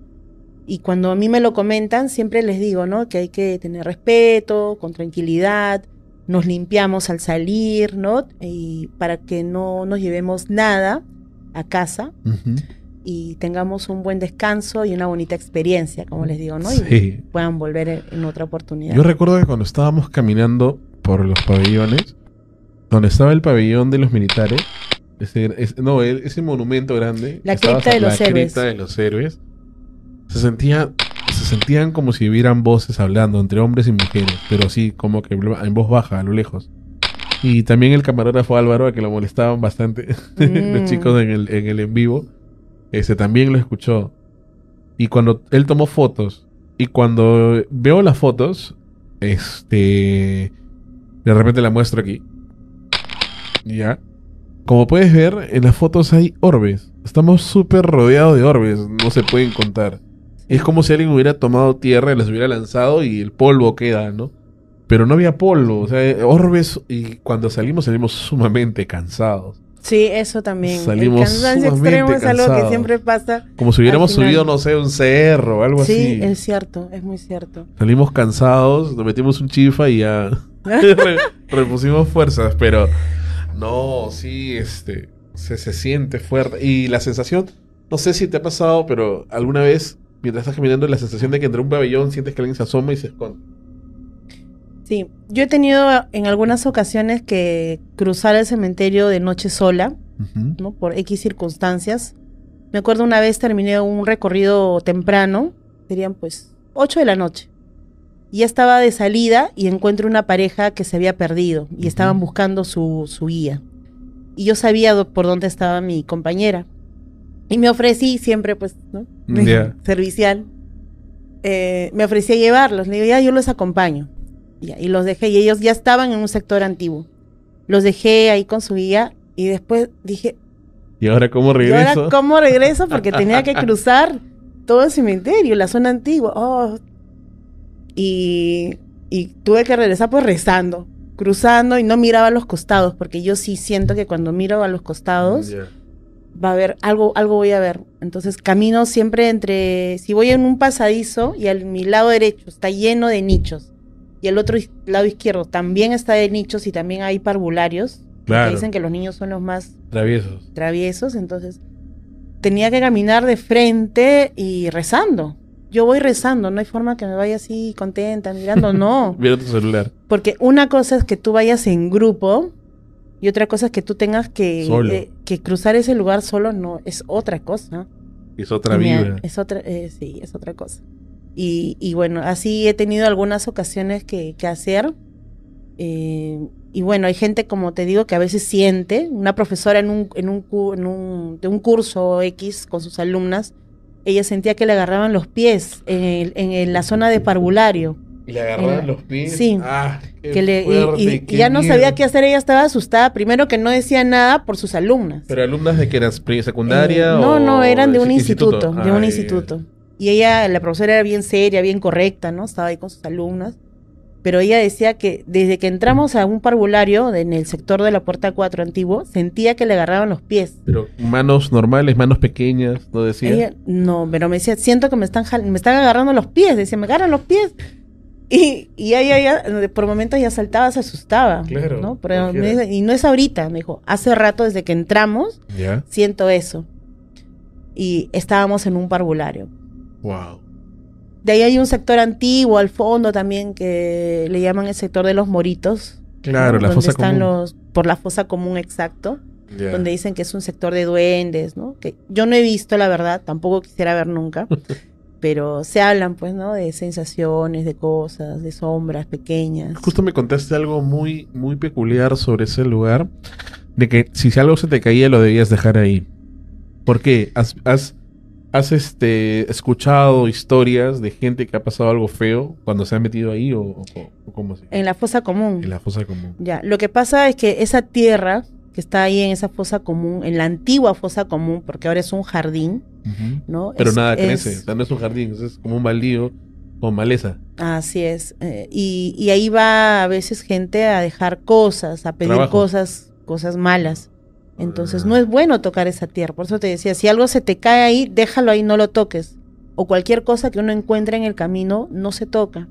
S2: Y cuando a mí me lo comentan, siempre les digo, ¿no? Que hay que tener respeto, con tranquilidad, nos limpiamos al salir, ¿no? Y para que no nos llevemos nada a casa. y tengamos un buen descanso y una bonita experiencia, como les digo, ¿no? Y puedan volver en otra oportunidad. Yo
S1: recuerdo que cuando estábamos caminando por los pabellones, donde estaba el pabellón de los militares, ese, no, e, ese monumento grande, la, cripta de, la de los héroes, se sentía se sentían como si hubieran voces hablando entre hombres y mujeres, pero sí, como que en voz baja, a lo lejos. Y también el camarógrafo Álvaro, a que lo molestaban bastante los mm. chicos en el, en el en vivo, ese también lo escuchó. Y cuando él tomó fotos, y cuando veo las fotos, este de repente la muestro aquí. Ya. Como puedes ver, en las fotos hay orbes. Estamos súper rodeados de orbes. No se pueden contar. Es como si alguien hubiera tomado tierra y las hubiera lanzado y el polvo queda, ¿no? Pero no había polvo. O sea, orbes. Y cuando salimos, salimos sumamente cansados.
S2: Sí, eso también. Salimos el cansancio extremo es algo que siempre pasa. Como si hubiéramos subido,
S1: no sé, un cerro o algo así. Sí,
S2: es cierto, es muy cierto.
S1: Salimos cansados, nos metimos un chifa y ya. repusimos fuerzas, pero no, sí, este, se, siente fuerte. Y la sensación, no sé si te ha pasado, pero alguna vez, mientras estás caminando, la sensación de que entre un pabellón sientes que alguien se asoma y se esconde.
S2: Sí, yo he tenido en algunas ocasiones que cruzar el cementerio de noche sola, ¿no? Por X circunstancias. Me acuerdo una vez terminé un recorrido temprano, serían pues 8 de la noche ya estaba de salida y encuentro una pareja que se había perdido y estaban buscando su, su, guía. Y yo sabía por dónde estaba mi compañera. Y me ofrecí siempre, pues, ¿no? Servicial. Eh, me ofrecí a llevarlos. Le digo, ya, yo los acompaño. y los dejé. Y ellos ya estaban en un sector antiguo. Los dejé ahí con su guía. Y después dije...
S1: ¿Y ahora cómo regreso? ¿Y ahora cómo regreso? Porque tenía que
S2: cruzar todo el cementerio, la zona antigua. Oh, y, tuve que regresar pues rezando, cruzando y no miraba a los costados, porque yo sí siento que cuando miro a los costados va a haber algo, algo voy a ver. Entonces camino siempre entre, si voy en un pasadizo y al mi lado derecho está lleno de nichos y el otro lado izquierdo también está de nichos y también hay parvularios, que dicen que los niños son los más
S1: traviesos.
S2: Traviesos, entonces tenía que caminar de frente y rezando yo voy rezando, no hay forma que me vaya así contenta, mirando, no.
S1: Mira tu celular.
S2: Porque una cosa es que tú vayas en grupo y otra cosa es que tú tengas que, eh, cruzar ese lugar solo, no, es otra cosa.
S1: Es otra vida.
S2: Es otra, eh, sí, es otra cosa. Y, bueno, así he tenido algunas ocasiones que, hacer. Eh, y bueno, hay gente, como te digo, que a veces siente, una profesora en un, en de un curso X con sus alumnas, ella sentía que le agarraban los pies en, en la zona de parvulario.
S1: Le agarraban los pies. Sí. Ah,
S2: que y, ya no sabía qué hacer, ella estaba asustada. Primero que no decía nada por sus alumnas.
S1: ¿Pero alumnas de que eran secundaria? Eh, no, no, eran de un instituto, de un ah,
S2: instituto. Y ella, la profesora era bien seria, bien correcta, ¿no? Estaba ahí con sus alumnas pero ella decía que desde que entramos a un parvulario en el sector de la puerta 4 antiguo, sentía que le agarraban los pies.
S1: Pero manos normales, manos pequeñas, no decía.
S2: no, pero me decía, siento que me están, me están agarrando los pies, decía, me agarran los pies. Y, y ella por momentos ya saltaba, se asustaba. Claro. ¿no? Pero y no es ahorita, me dijo, hace rato desde que entramos, siento eso. Y estábamos en un parvulario. Wow. De ahí hay un sector antiguo al fondo también que le llaman el sector de los moritos. Claro, la fosa están común. Los, por la fosa común, exacto. Donde dicen que es un sector de duendes, ¿no? Que yo no he visto, la verdad, tampoco quisiera ver nunca. pero se hablan, pues, ¿no? De sensaciones, de cosas, de sombras pequeñas. Justo me
S1: contaste algo muy, muy peculiar sobre ese lugar. De que si algo se te caía, lo debías dejar ahí. ¿Por qué? has ¿Has este, escuchado historias de gente que ha pasado algo feo cuando se ha metido ahí o, cómo
S2: En la fosa común. En la fosa común. Ya, lo que pasa es que esa tierra que está ahí en esa fosa común, en la antigua fosa común, porque ahora es un jardín, ¿no? Pero nada crece,
S1: no es un jardín, es como un baldío con maleza.
S2: Así es. Eh, y, ahí va a veces gente a dejar cosas, a pedir cosas, cosas malas. Entonces ah. no es bueno tocar esa tierra. Por eso te decía, si algo se te cae ahí, déjalo ahí, no lo toques. O cualquier cosa que uno encuentre en el camino, no se toca.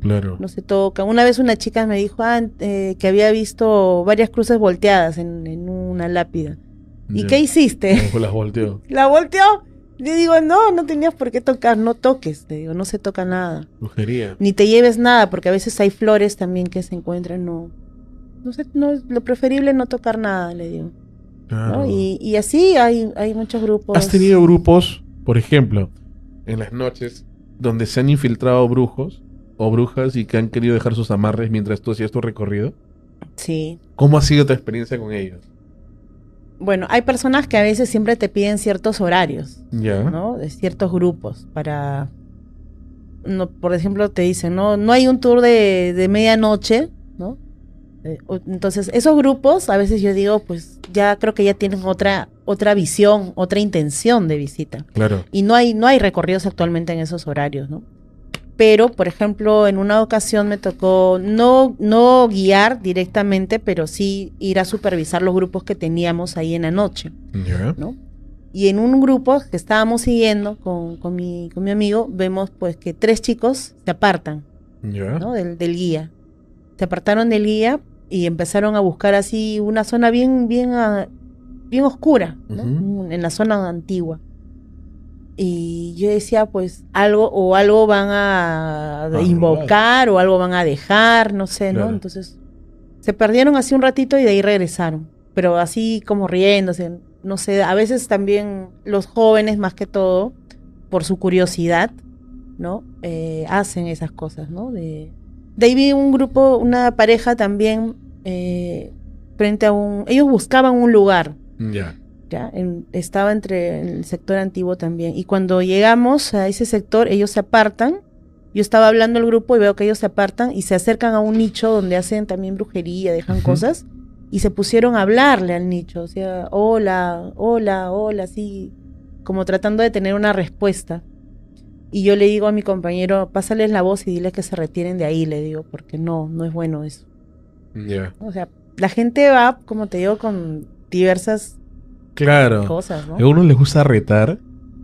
S2: Claro. No se toca. Una vez una chica me dijo ah, eh, que había visto varias cruces volteadas en, una lápida. ¿Y qué hiciste?
S1: las volteó.
S2: ¿La volteó? Le digo, no, no tenías por qué tocar, no toques, te digo, no se toca nada. Brujería. Ni te lleves nada, porque a veces hay flores también que se encuentran, no. No, sé, no, lo preferible no tocar nada, le digo. Y, así hay, hay muchos grupos. ¿Has tenido
S1: grupos, por ejemplo, en las noches, donde se han infiltrado brujos o brujas y que han querido dejar sus amarres mientras tú hacías tu recorrido? Sí. ¿Cómo ha sido tu experiencia con ellos?
S2: Bueno, hay personas que a veces siempre te piden ciertos horarios, ya ¿no? De ciertos grupos para, no, por ejemplo, te dicen, no, no hay un tour de, de medianoche, ¿no? Eh, entonces, esos grupos, a veces yo digo, pues ya creo que ya tienen otra, otra visión, otra intención de visita. Claro. Y no hay, no hay recorridos actualmente en esos horarios, ¿no? Pero, por ejemplo, en una ocasión me tocó no, no guiar directamente, pero sí ir a supervisar los grupos que teníamos ahí en la noche. ¿no? Y en un grupo que estábamos siguiendo con, con, mi, con mi amigo, vemos pues que tres chicos se apartan ¿no? del, del guía se apartaron del guía y empezaron a buscar así una zona bien, bien, ah, bien oscura,
S3: en
S2: la zona antigua. Y yo decía, pues algo o algo van a invocar o algo van a dejar, no sé, ¿no? Entonces se perdieron así un ratito y de ahí regresaron, pero así como riéndose, no sé, a veces también los jóvenes más que todo, por su curiosidad, ¿no? Eh, hacen esas cosas, ¿no? De, de ahí vi un grupo, una pareja también, eh, frente a un... Ellos buscaban un lugar. Ya. Ya, estaba entre el sector antiguo también. Y cuando llegamos a ese sector, ellos se apartan. Yo estaba hablando al grupo y veo que ellos se apartan y se acercan a un nicho donde hacen también brujería, dejan cosas. Y se pusieron a hablarle al nicho. O sea, hola, hola, hola, así. Como tratando de tener una respuesta. Y yo le digo a mi compañero, pásales la voz y diles que se retiren de ahí, le digo, porque no, no es bueno eso. O sea, la gente va, como te digo, con diversas claro. cosas, ¿no? A algunos les
S1: gusta retar,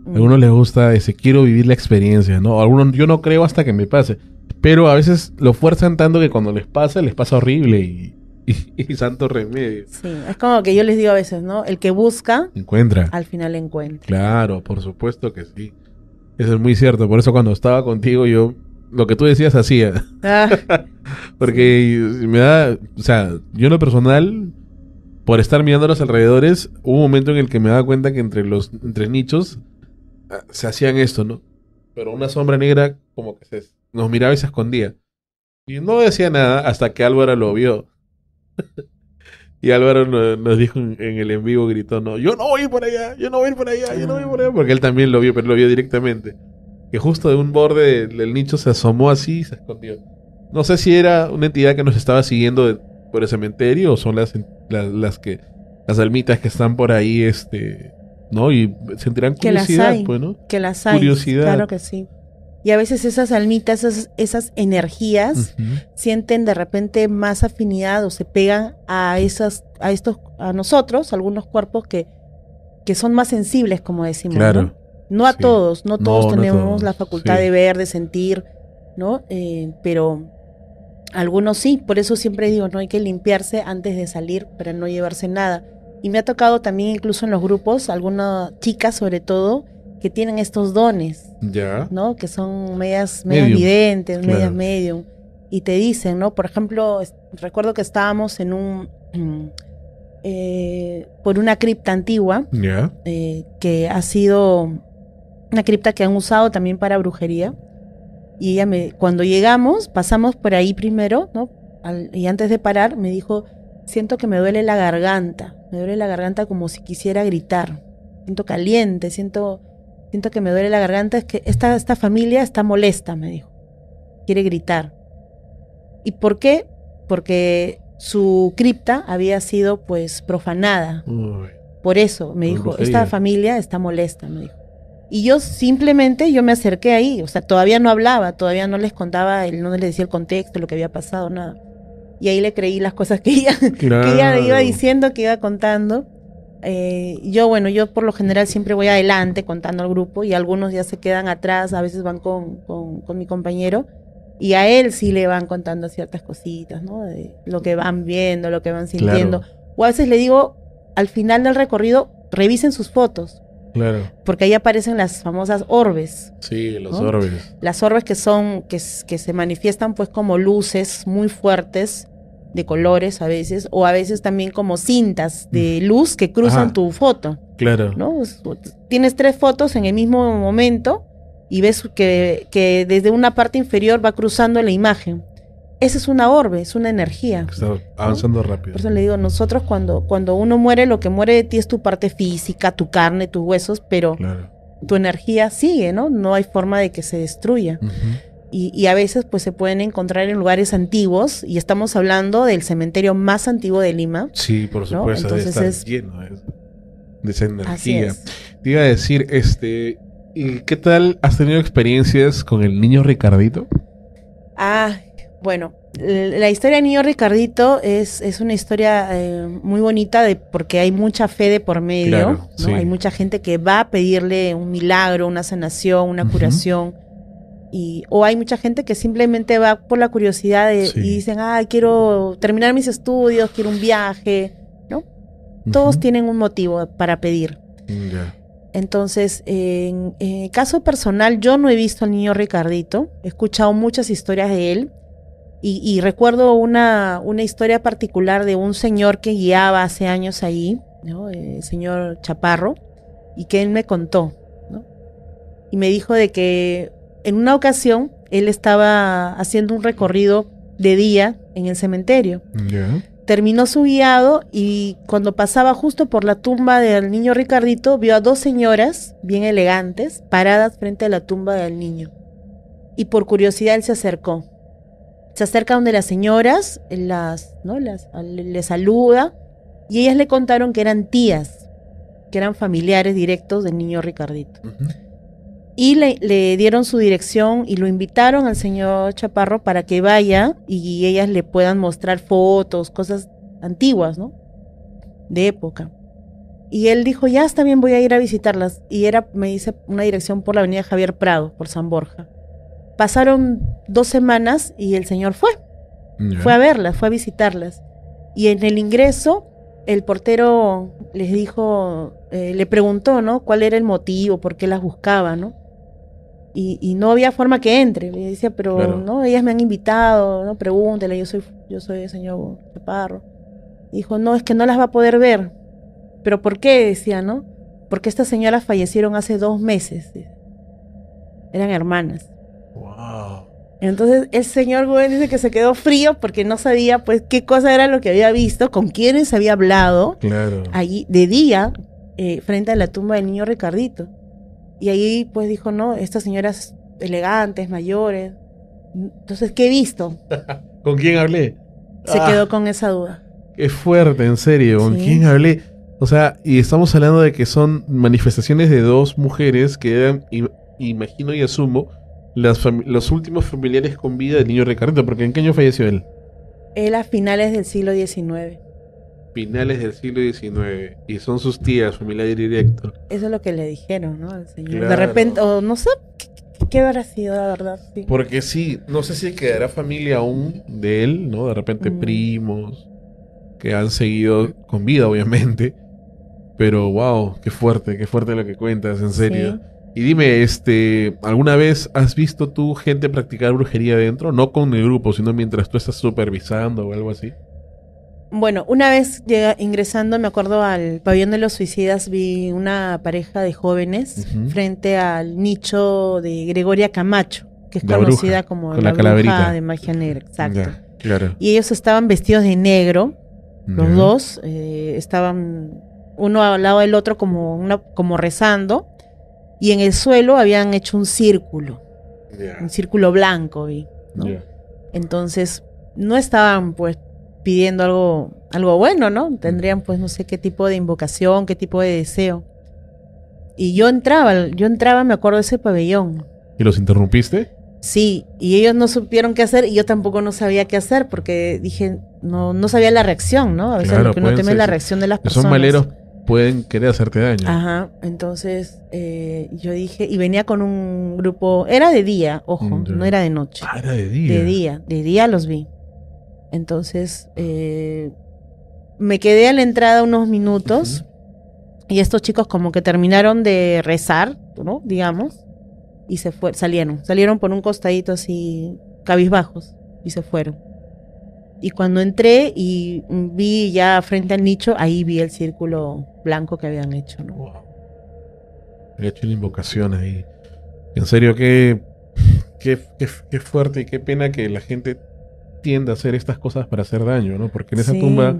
S1: a algunos mm. les gusta ese quiero vivir la experiencia, ¿no? Algunos yo no creo hasta que me pase, pero a veces lo fuerzan tanto que cuando les pasa, les pasa horrible y, y, y santo remedio. Sí,
S2: es como que yo les digo a veces, ¿no? El que busca, encuentra. Al final encuentra.
S1: Claro, por supuesto que sí. Eso es muy cierto. Por eso cuando estaba contigo yo lo que tú decías hacía. Ah. Porque me da, o sea, yo en lo personal, por estar mirando a los alrededores, hubo un momento en el que me daba cuenta que entre los entre nichos ah, se hacían esto, ¿no? Pero una sombra negra como que se, nos miraba y se escondía. Y no decía nada hasta que Álvaro lo vio. Y Álvaro nos, dijo en, el en vivo, gritó, no, yo no voy por allá, yo no voy por allá, yo no voy por allá. Porque él también lo vio, pero lo vio directamente. Que justo de un borde del, nicho se asomó así y se escondió. No sé si era una entidad que nos estaba siguiendo por el cementerio o son las, las, que las almitas que están por ahí, este, ¿no? Y sentirán curiosidad, que las hay, pues, Que las hay. Curiosidad. Claro
S2: que sí y a veces esas almitas, esas, energías sienten de repente más afinidad o se pegan a esas, a estos, a nosotros, algunos cuerpos que, que son más sensibles, como decimos. No, a todos, no todos tenemos la facultad de ver, de sentir, ¿no? Eh, pero algunos sí, por eso siempre digo, no hay que limpiarse antes de salir para no llevarse nada. Y me ha tocado también incluso en los grupos, algunas chicas sobre todo, que tienen estos dones, ya. ¿no? Que son medias, medias videntes, medias medium. Y te dicen, ¿no? Por ejemplo, recuerdo que estábamos en un... Eh, por una cripta antigua, Ya. Eh, que ha sido una cripta que han usado también para brujería. Y ella me, cuando llegamos, pasamos por ahí primero, ¿no? y antes de parar, me dijo, siento que me duele la garganta, me duele la garganta como si quisiera gritar, siento caliente, siento siento que me duele la garganta, es que esta, esta familia está molesta, me dijo. Quiere gritar. ¿Y por qué? Porque su cripta había sido pues profanada. por eso, me dijo, esta familia está molesta, me dijo. Y yo simplemente, yo me acerqué ahí, o sea, todavía no hablaba, todavía no les contaba, no les decía el contexto, lo que había pasado, nada. Y ahí le creí las cosas que ella, que ella iba diciendo, que iba contando. Eh, yo, bueno, yo por lo general siempre voy adelante contando al grupo y algunos ya se quedan atrás, a veces van con, con, mi compañero y a él sí le van contando ciertas cositas, ¿no? lo que van viendo, lo que van sintiendo. O a veces le digo, al final del recorrido, revisen sus fotos. Claro. Porque ahí aparecen las famosas orbes.
S1: Sí, las orbes.
S2: Las orbes que son, que, que se manifiestan pues como luces muy fuertes de colores a veces, o a veces también como cintas de mm. luz que cruzan tu foto. Claro. ¿no? Tienes tres fotos en el mismo momento y ves que, que desde una parte inferior va cruzando la imagen. Esa es una orbe, es una energía. Está
S1: pues, avanzando rápido. Por eso
S2: le digo, nosotros cuando, cuando uno muere, lo que muere de ti es tu parte física, tu carne, tus huesos, pero tu energía sigue, ¿no? No hay forma de que se destruya y, a veces pues se pueden encontrar en lugares antiguos y estamos hablando del cementerio más antiguo de Lima. Sí, por supuesto,
S1: Entonces es... lleno de, esa energía. Te iba a decir, este, ¿y qué tal has tenido experiencias con el niño Ricardito?
S2: Ah, bueno, la historia del niño Ricardito es, es una historia eh, muy bonita de, porque hay mucha fe de por medio, hay mucha gente que va a pedirle un milagro, una sanación, una curación o hay mucha gente que simplemente va por la curiosidad y dicen, ah, quiero terminar mis estudios, quiero un viaje, ¿no? Todos tienen un motivo para pedir. Mm, Entonces, en, caso personal, yo no he visto al niño Ricardito, he escuchado muchas historias de él y, recuerdo una, una, historia particular de un señor que guiaba hace años ahí, ¿no? el señor Chaparro, y que él me contó. ¿no? Y me dijo de que en una ocasión él estaba haciendo un recorrido de día en el cementerio. Terminó su guiado y cuando pasaba justo por la tumba del niño Ricardito, vio a dos señoras bien elegantes paradas frente a la tumba del niño. Y por curiosidad él se acercó. Se acerca donde las señoras, las, ¿no? las, le saluda y ellas le contaron que eran tías, que eran familiares directos del niño Ricardito y le, dieron su dirección y lo invitaron al señor Chaparro para que vaya y ellas le puedan mostrar fotos, cosas antiguas, ¿no? De época. Y él dijo, ya está bien, voy a ir a visitarlas. Y era, me dice, una dirección por la avenida Javier Prado, por San Borja. Pasaron dos semanas y el señor fue. Fue a verlas, fue a visitarlas. Y en el ingreso, el portero les dijo, eh, le preguntó, ¿no? ¿Cuál era el motivo? ¿Por qué las buscaba, ¿no? y, no había forma que entre. Le decía, pero no, ellas me han invitado, no pregúntele, yo soy, yo soy el señor Chaparro. Dijo, no, es que no las va a poder ver. Pero ¿por qué? Decía, ¿no? Porque estas señoras fallecieron hace dos meses. Eran hermanas. Entonces el señor Gómez dice que se quedó frío porque no sabía pues qué cosa era lo que había visto, con quiénes había hablado claro. allí de día eh, frente a la tumba del niño Ricardito. Y ahí pues dijo, no, estas señoras elegantes, mayores. Entonces, ¿qué he visto?
S1: ¿Con quién hablé? Se ah. quedó
S2: con esa duda.
S1: Qué fuerte, en serio. ¿Con quién hablé? O sea, y estamos hablando de que son manifestaciones de dos mujeres que eran, imagino y asumo, las los últimos familiares con vida del niño Ricardo. Porque ¿en qué año falleció él?
S2: Él a finales del siglo XIX
S1: finales del siglo XIX y son sus tías, familia directo.
S2: Eso es lo que le dijeron, ¿no? De repente, o no sé qué habrá sido, la verdad.
S1: Porque sí, no sé si quedará familia aún de él, ¿no? De repente primos que han seguido con vida, obviamente. Pero wow, qué fuerte, qué fuerte lo que cuentas, en serio. Y dime, este, ¿alguna vez has visto tú gente practicar brujería dentro? No con el grupo, sino mientras tú estás supervisando o algo así.
S2: Bueno, una vez llega, ingresando, me acuerdo al pabellón de los suicidas, vi una pareja de jóvenes frente al nicho de Gregoria Camacho, que es conocida como la, la de magia negra, exacto. claro. Y ellos estaban vestidos de negro, los dos, eh, estaban uno al lado del otro como, como rezando, y en el suelo habían hecho un círculo, un círculo blanco, vi, Entonces, no estaban pues pidiendo algo, algo bueno, ¿no? Tendrían pues no sé qué tipo de invocación, qué tipo de deseo. Y yo entraba, yo entraba, me acuerdo de ese pabellón.
S1: ¿Y los interrumpiste?
S2: Sí, y ellos no supieron qué hacer y yo tampoco no sabía qué hacer porque dije, no, no sabía la reacción, ¿no? A veces que uno teme la reacción de las personas. Esos maleros
S1: pueden querer hacerte daño.
S2: Ajá, entonces eh, yo dije, y venía con un grupo, era de día, ojo, mm, no era de noche. Ah, era de día. De día, de día los vi. Entonces, eh, me quedé a la entrada unos minutos y estos chicos como que terminaron de rezar, ¿no? Digamos, y se fue, salieron, salieron por un costadito así, cabizbajos, y se fueron. Y cuando entré y vi ya frente al nicho, ahí vi el círculo blanco que habían hecho, ¿no? Wow.
S1: hecho una invocación ahí. En serio, qué, qué, qué, qué fuerte y qué pena que la gente tiende a hacer estas cosas para hacer daño, ¿no? Porque en esa tumba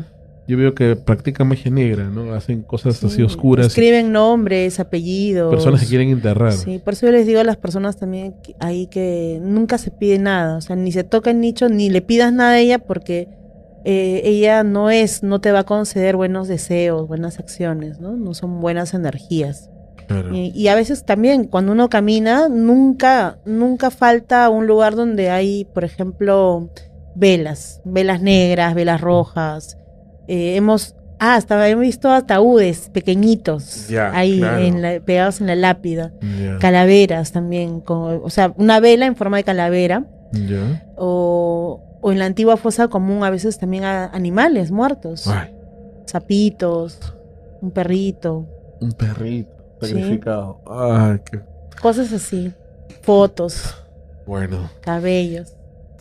S1: yo veo que practican magia negra, ¿no? Hacen cosas así oscuras. Escriben
S2: nombres, apellidos. Personas que quieren enterrar. Sí, por eso yo les digo a las personas también ahí que nunca se pide nada, o sea, ni se toca el nicho, ni le pidas nada a ella porque eh, ella no es, no te va a conceder buenos deseos, buenas acciones, ¿no? No son buenas energías. Claro. y, a veces también cuando uno camina, nunca, nunca falta un lugar donde hay, por ejemplo, velas, velas negras, velas rojas. Eh, hemos ah, hasta visto ataúdes pequeñitos ahí pegados en la lápida. Calaveras también, con, o sea, una vela en forma de calavera. O, en la antigua fosa común a veces también animales muertos. Zapitos, un perrito.
S1: Un perrito sacrificado.
S2: Cosas así. Fotos. Bueno. Cabellos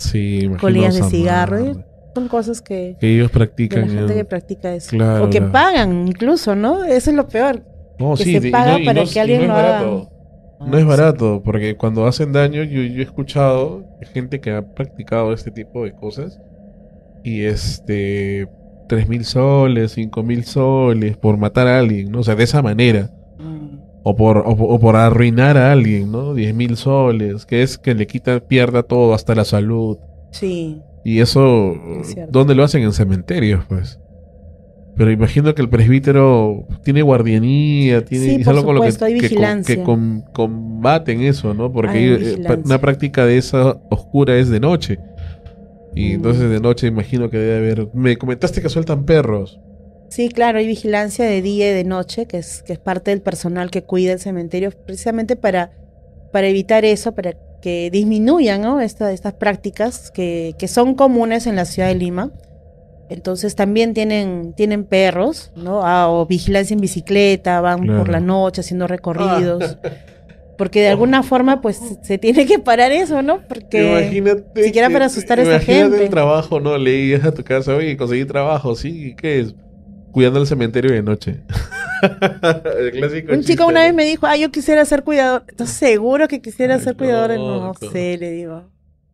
S2: sí, colillas de cigarro. Son cosas que, ellos practican. la gente que practica eso. o que pagan incluso, ¿no? Eso es lo peor. No, es
S1: barato, porque cuando hacen daño, yo, he escuchado gente que ha practicado este tipo de cosas y este, tres mil soles, cinco mil soles por matar a alguien, ¿no? O sea, de esa manera. Mm o por, por arruinar a alguien, ¿no? Diez mil soles, que es que le quita, pierda todo, hasta la salud. Sí. Y eso, ¿dónde lo hacen? En cementerios, pues. Pero imagino que el presbítero tiene guardianía, tiene sí, con lo que, hay vigilancia. que, combaten eso, ¿no? Porque eh, una práctica de esa oscura es de noche. Y mm. entonces de noche imagino que debe haber... Me comentaste que sueltan perros.
S2: Sí, claro, hay vigilancia de día y de noche, que es, que es parte del personal que cuida el cementerio, precisamente para, para evitar eso, para que disminuyan ¿no? Esta, estas prácticas que, que, son comunes en la ciudad de Lima. Entonces también tienen, tienen perros, ¿no? Ah, o vigilancia en bicicleta, van por la noche haciendo recorridos. Ah. Porque de alguna forma, pues, se tiene que parar eso, ¿no? Porque imagínate siquiera para asustar a esa gente. el
S1: trabajo, ¿no? Le a tu casa, oye, conseguí trabajo, ¿sí? ¿Qué es? cuidando el cementerio de noche. Un chico una vez
S2: me dijo, ah, yo quisiera ser cuidador. Entonces, seguro que quisiera ser cuidador. No, sé, le digo.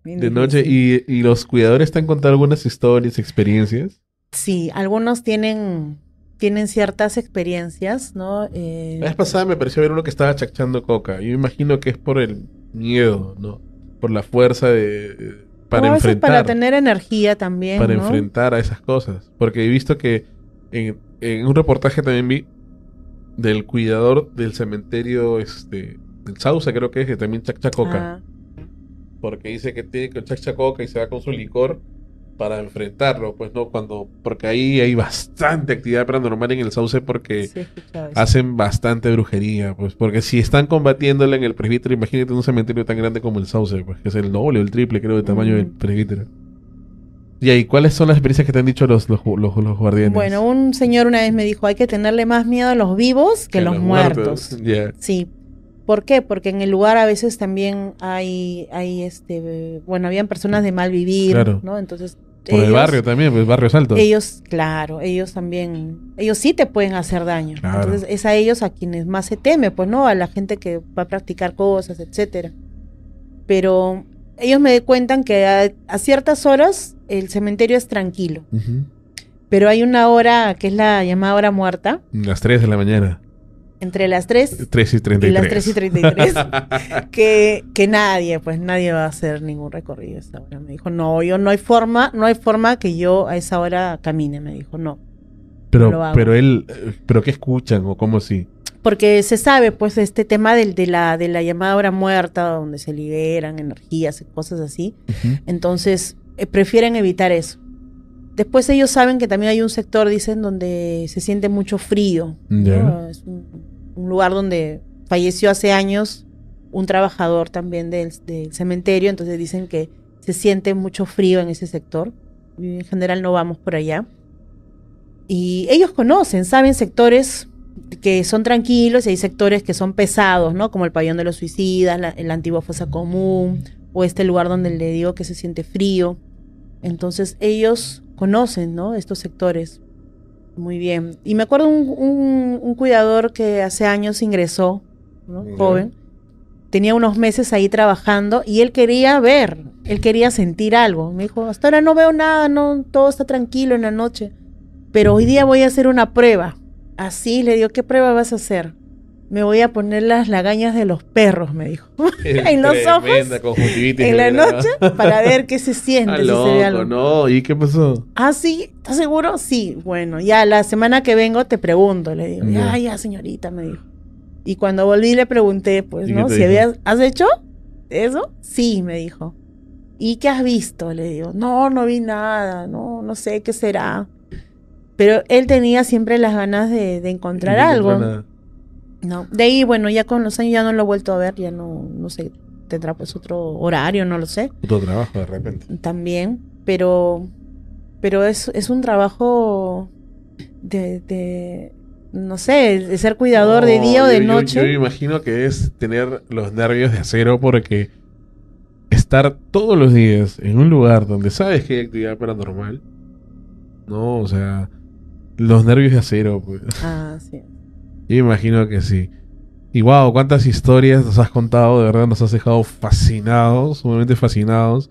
S2: de noche.
S1: ¿Y, ¿Y, los cuidadores te han contado algunas historias, experiencias?
S2: Sí, algunos tienen, tienen ciertas experiencias, ¿no? la eh, vez
S1: pasada me pareció ver uno que estaba chachando coca. Yo imagino que es por el miedo, ¿no? Por la fuerza de... Para enfrentar. Para tener
S2: energía también. Para enfrentar
S1: a esas cosas. Porque he visto que en, un reportaje también vi del cuidador del cementerio este, del sauce creo que es, que también chacchacoca Porque dice que tiene que Chachacoca y se va con su licor para enfrentarlo, pues no, cuando, porque ahí hay bastante actividad paranormal en el Sauce porque hacen bastante brujería, pues porque si están combatiéndole en el presbítero, imagínate un cementerio tan grande como el Sauce, pues que es el doble o el triple creo de tamaño del presbítero. Y ahí, cuáles son las experiencias que te han dicho los, los, guardianes?
S2: Bueno, un señor una vez me dijo, hay que tenerle más miedo a los vivos que, a los, muertos. Sí. ¿Por qué? Porque en el lugar a veces también hay, hay este, bueno, habían personas de mal vivir, ¿no? Entonces... Por el barrio
S1: también, pues barrio altos. Ellos,
S2: claro, ellos también, ellos sí te pueden hacer daño. Entonces es a ellos a quienes más se teme, pues, ¿no? A la gente que va a practicar cosas, etcétera. Pero ellos me cuentan que a, ciertas horas el cementerio es tranquilo. Pero hay una hora que es la llamada hora muerta.
S1: Las 3 de la mañana.
S2: Entre las 3, 3 y, 33. y las 3 y 33. que, que nadie, pues nadie va a hacer ningún recorrido a esa hora. Me dijo, no, yo no hay forma, no hay forma que yo a esa hora camine. Me dijo, no. Pero, pero
S1: él, eh, pero ¿qué escuchan o cómo Si?
S2: porque se sabe pues este tema del, de, la, de la llamada hora muerta, donde se liberan energías y cosas así. Entonces, eh, prefieren evitar eso. Después ellos saben que también hay un sector, dicen, donde se siente mucho frío. Es un, lugar donde falleció hace años un trabajador también del, cementerio, entonces dicen que se siente mucho frío en ese sector. en general no vamos por allá. Y ellos conocen, saben sectores que son tranquilos y hay sectores que son pesados, ¿no? Como el pabellón de los suicidas, la, antigua fosa común, o este lugar donde le digo que se siente frío. Entonces ellos conocen, ¿no? Estos sectores. Muy bien. Y me acuerdo un, cuidador que hace años ingresó, joven. Tenía unos meses ahí trabajando y él quería ver, él quería sentir algo. Me dijo, hasta ahora no veo nada, todo está tranquilo en la noche. Pero hoy día voy a hacer una prueba. Así le digo, ¿qué prueba vas a hacer? Me voy a poner las lagañas de los perros, me dijo. en los ojos.
S1: En la noche para ver
S2: qué se siente. si No,
S1: ¿y qué pasó?
S2: Ah, sí, ¿estás seguro? Sí, bueno, ya la semana que vengo te pregunto, le digo. Ya, ya, señorita, me dijo. Y cuando volví le pregunté, pues, ¿no? Si ¿Has hecho eso? Sí, me dijo. ¿Y qué has visto? Le digo, no, no vi nada, no, no sé qué será. Pero él tenía siempre las ganas de, encontrar algo. No. De ahí, bueno, ya con los años ya no lo he vuelto a ver, ya no, no sé, tendrá pues otro horario, no lo sé.
S1: Otro trabajo de repente.
S2: También, pero, pero es, un trabajo de, no sé, de ser cuidador de día o de noche. Yo, yo,
S1: imagino que es tener los nervios de acero porque estar todos los días en un lugar donde sabes que hay actividad paranormal, ¿no? O sea, los nervios de acero, pues. Ah, sí. Yo imagino que sí. Y wow, cuántas historias nos has contado, de verdad nos has dejado fascinados, sumamente fascinados.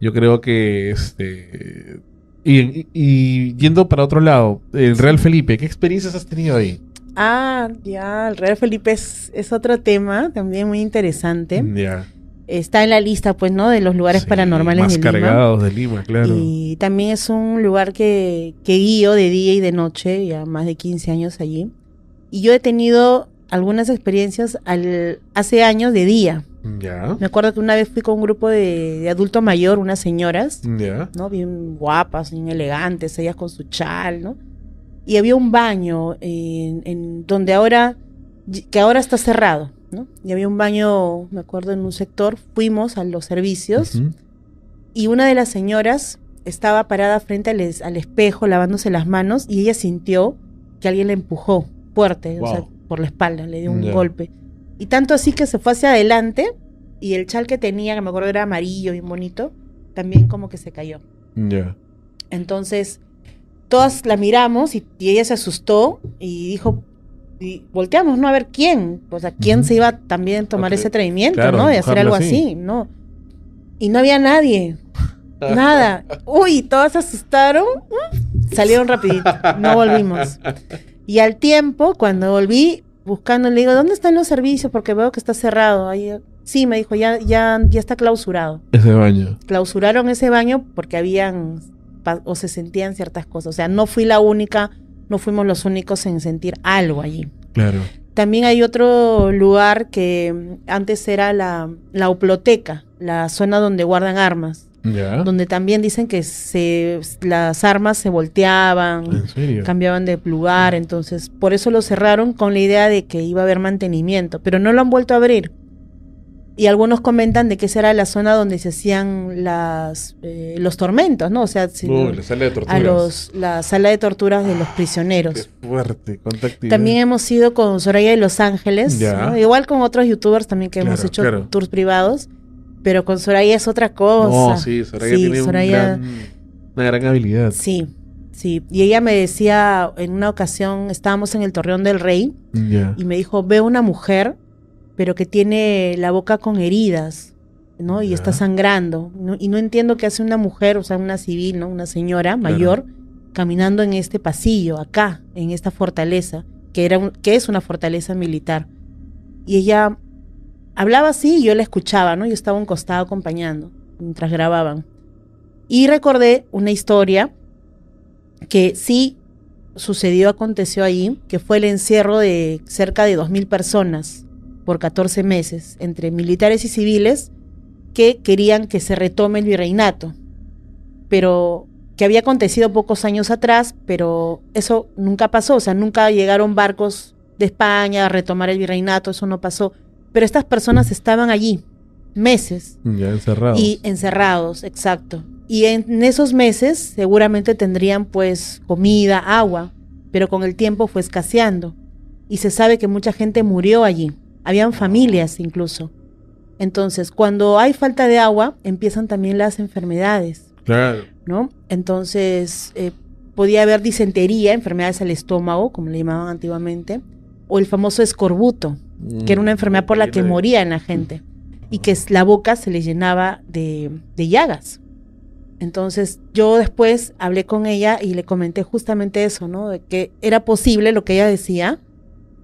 S1: Yo creo que este. Y, yendo para otro lado, el Real Felipe, ¿qué experiencias has tenido ahí?
S2: Ah, ya, el Real Felipe es, es otro tema también muy interesante. Ya está en la lista, pues, ¿no? De los lugares de paranormales más cargados
S1: de Lima, claro. Y
S2: también es un lugar que, guío de día y de noche, ya más de 15 años allí. Y yo he tenido algunas experiencias al, hace años de día. Ya. Me acuerdo que una vez fui con un grupo de, de adulto mayor, unas señoras, ¿no? Bien guapas, bien elegantes, ellas con su chal, ¿no? Y había un baño en donde ahora, que ahora está cerrado. Y había un baño, me acuerdo, en un sector, fuimos a los servicios y una de las señoras estaba parada frente al, espejo lavándose las manos y ella sintió que alguien la empujó fuerte, o sea, por la espalda, le dio un golpe. Y tanto así que se fue hacia adelante y el chal que tenía, que me acuerdo era amarillo, y bonito, también como que se cayó. Entonces, todas la miramos y, ella se asustó y dijo, y volteamos, ¿no? A ver quién, o sea, quién se iba también a tomar ese atrevimiento, ¿no? De hacer algo así. ¿no? Y no había nadie, nada. Uy, todas se asustaron, salieron rapidito, no volvimos. Y al tiempo, cuando volví, buscando, le digo, ¿dónde están los servicios? Porque veo que está cerrado. Ahí, sí, me dijo, ya, ya, ya está clausurado.
S1: Ese baño.
S2: Clausuraron ese baño porque habían, o se sentían ciertas cosas. O sea, no fui la única no fuimos los únicos en sentir algo allí. Claro. También hay otro lugar que mm, antes era la, la oploteca, la zona donde guardan armas. Donde también dicen que se, las armas se volteaban, cambiaban de lugar, entonces por eso lo cerraron con la idea de que iba a haber mantenimiento, pero no lo han vuelto a abrir y algunos comentan de que esa era la zona donde se hacían las, eh, los tormentos, ¿no? O sea, la sala de torturas. A los, la sala de torturas de los ah, prisioneros.
S3: fuerte, También
S2: hemos ido con Soraya de Los Ángeles, igual con otros youtubers también que hemos hecho tours privados, pero con Soraya es otra cosa. No, sí, Soraya tiene una
S1: gran habilidad. Sí,
S2: sí. Y ella me decía, en una ocasión estábamos en el Torreón del Rey y me dijo, veo una mujer pero que tiene la boca con heridas, ¿no? Y está sangrando. Y no entiendo qué hace una mujer, o sea, una civil, ¿no? Una señora mayor, caminando en este pasillo, acá, en esta fortaleza, que, era que es una fortaleza militar. Y ella hablaba así y yo la escuchaba, ¿no? Yo estaba a un costado acompañando mientras grababan. Y recordé una historia que sí sucedió, aconteció ahí, que fue el encierro de cerca de 2.000 personas por 14 meses entre militares y civiles que querían que se retome el virreinato, pero que había acontecido pocos años atrás, pero eso nunca pasó, o sea, nunca llegaron barcos de España a retomar el virreinato, eso no pasó, pero estas personas estaban allí meses. Y encerrados, exacto. Y en esos meses seguramente tendrían pues comida, agua, pero con el tiempo fue escaseando. Y se sabe que mucha gente murió allí habían familias incluso. Entonces, cuando hay falta de agua, empiezan también las enfermedades. Claro. ¿No? Entonces, eh, podía haber disentería, enfermedades al estómago, como le llamaban antiguamente, o el famoso escorbuto, que era una mm, enfermedad por la que en la gente y que la boca se le llenaba de, de llagas. Entonces yo después hablé con ella y le comenté justamente eso, ¿no? De que era posible lo que ella decía,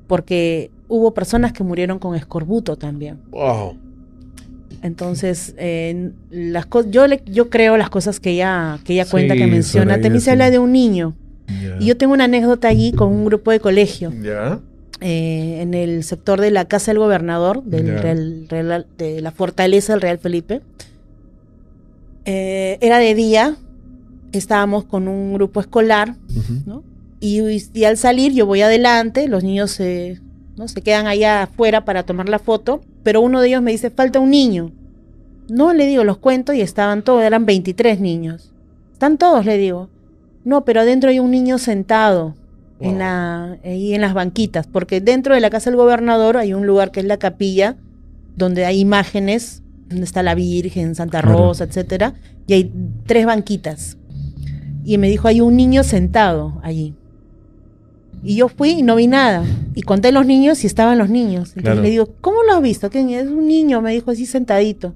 S2: porque hubo personas que murieron con escorbuto también. Wow. Entonces, eh, las yo, yo creo las cosas que ella, que ella cuenta, que menciona. También se habla de un niño. Y yo tengo una anécdota allí con un grupo de colegio. Ya. Eh, en el sector de la casa del gobernador, del de la fortaleza del Real Felipe. Eh, era de día, estábamos con un grupo escolar, y, y, al salir yo voy adelante, los niños se se quedan allá afuera para tomar la foto, pero uno de ellos me dice, falta un niño. No, le digo, los cuento y estaban todos, eran 23 niños. Están todos, le digo. No, pero adentro hay un niño sentado en, la, ahí en las banquitas, porque dentro de la casa del gobernador hay un lugar que es la capilla, donde hay imágenes, donde está la Virgen, Santa Rosa, etc. etcétera, y hay tres banquitas. Y me dijo, hay un niño sentado allí. Y yo fui y no vi nada. Y conté los niños y estaban los niños. Entonces le digo, ¿cómo lo has visto? que es? Un niño, me dijo así sentadito.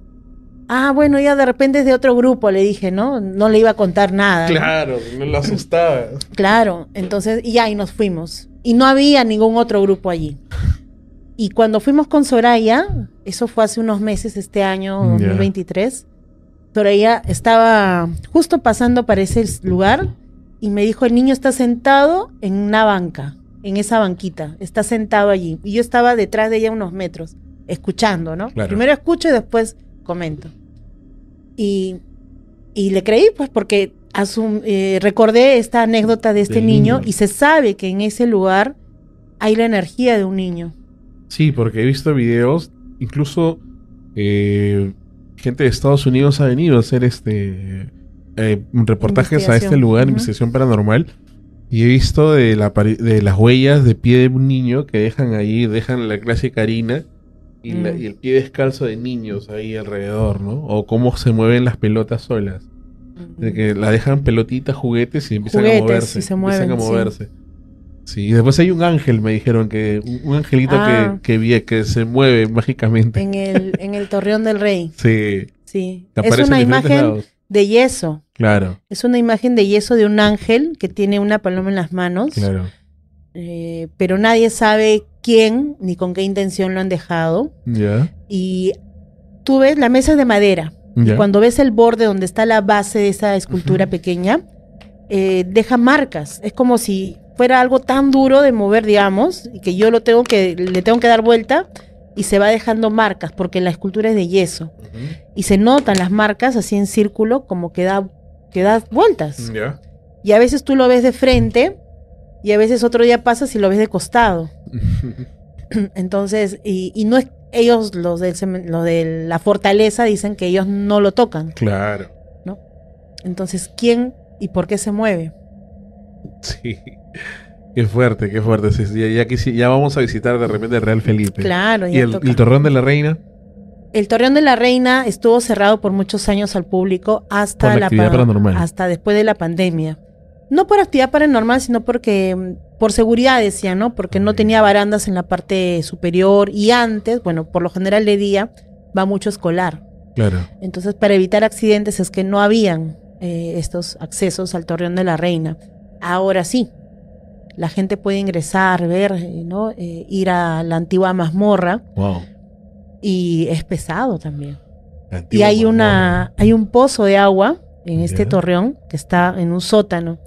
S2: Ah, bueno, ya de repente es de otro grupo, le dije, ¿no? No le iba a contar nada.
S1: Claro, no, lo asustaba.
S2: claro, entonces, y ahí nos fuimos. Y no había ningún otro grupo allí. Y cuando fuimos con Soraya, eso fue hace unos meses, este año 2023, Soraya estaba justo pasando para ese lugar y me dijo, el niño está sentado en una banca, en esa banquita, está sentado allí. Y yo estaba detrás de ella unos metros, escuchando, ¿no? Primero escucho y después comento. Y, le creí, pues, porque eh, recordé esta anécdota de este niño, y se sabe que en ese lugar hay la energía de un niño.
S1: Sí, porque he visto videos, incluso eh, gente de Estados Unidos ha venido a hacer este eh, reportajes a este lugar, en mi investigación paranormal, y he visto de, la, de las huellas de pie de un niño que dejan ahí, dejan la clase carina mm. y, el pie descalzo de niños ahí alrededor, ¿no? O cómo se mueven las pelotas solas. De que la dejan pelotitas, juguetes y empiezan a moverse. empiezan a moverse. Sí. y después hay un ángel, me dijeron que un angelito ah. que, vi que se mueve mágicamente.
S2: En el, Torreón del Rey.
S1: Sí. Es una imagen
S2: de yeso. Claro. Es una imagen de yeso de un ángel que tiene una paloma en las manos. Claro. Eh, pero nadie sabe quién ni con qué intención lo han dejado. Ya. Y tú ves, la mesa es de madera. Y cuando ves el borde donde está la base de esa escultura pequeña, eh, deja marcas. Es como si fuera algo tan duro de mover, digamos, y que yo lo tengo que, le tengo que dar vuelta y se va dejando marcas, porque la escultura es de yeso. Y se notan las marcas así en círculo, como que da que da vueltas. Y a veces tú lo ves de frente y a veces otro día pasas y lo ves de costado. Entonces, y, no es, ellos, los, de la fortaleza, dicen que ellos no lo tocan. Claro. ¿No? Entonces, ¿quién y por qué se mueve?
S1: Sí. Qué fuerte, qué fuerte. Sí, ya, ya, ya, vamos a visitar de repente el Real Felipe. Claro. Y, el, el, Torrón de la Reina
S2: el Torreón de la Reina estuvo cerrado por muchos años al público hasta la, hasta después de la pandemia. No por actividad paranormal, sino porque mm, por seguridad decía, ¿no? Porque no tenía barandas en la parte superior y antes, bueno, por lo general de día va mucho escolar. Claro. Entonces, para evitar accidentes es que no habían eh, estos accesos al Torreón de la Reina. Ahora sí, la gente puede ingresar, ver, eh, ¿no? Eh, ir a la antigua mazmorra. Wow y es pesado también. y hay, una, hay un pozo de agua en este torreón que está en un sótano.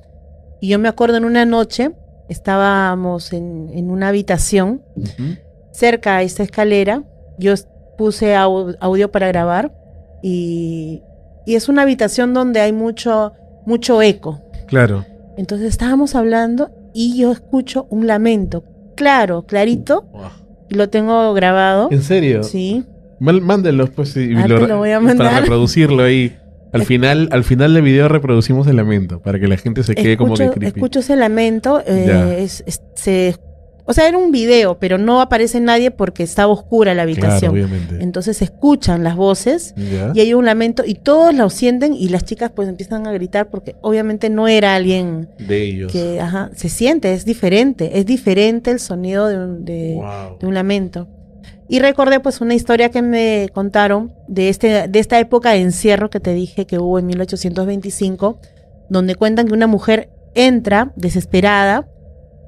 S2: Y yo me acuerdo en una noche, estábamos en, en una habitación cerca a esta escalera. Yo puse audio para grabar y, y, es una habitación donde hay mucho, mucho eco. Claro. Entonces estábamos hablando y yo escucho un lamento, claro, clarito, lo tengo grabado. ¿En serio? Sí.
S1: Mándenlos, pues, y ah, lo, para reproducirlo ahí. Al final, al final del video reproducimos el lamento para que la gente se quede como que creepy. Escucho
S2: ese lamento, eh, es, se o sea, era un video, pero no aparece nadie porque estaba oscura la habitación. Entonces escuchan las voces y hay un lamento y todos lo sienten y las chicas pues empiezan a gritar porque obviamente no era alguien
S3: Que
S2: se siente, es diferente, es diferente el sonido de un, lamento. Y recordé pues una historia que me contaron de, este, de esta época de encierro que te dije que hubo en 1825, donde cuentan que una mujer entra desesperada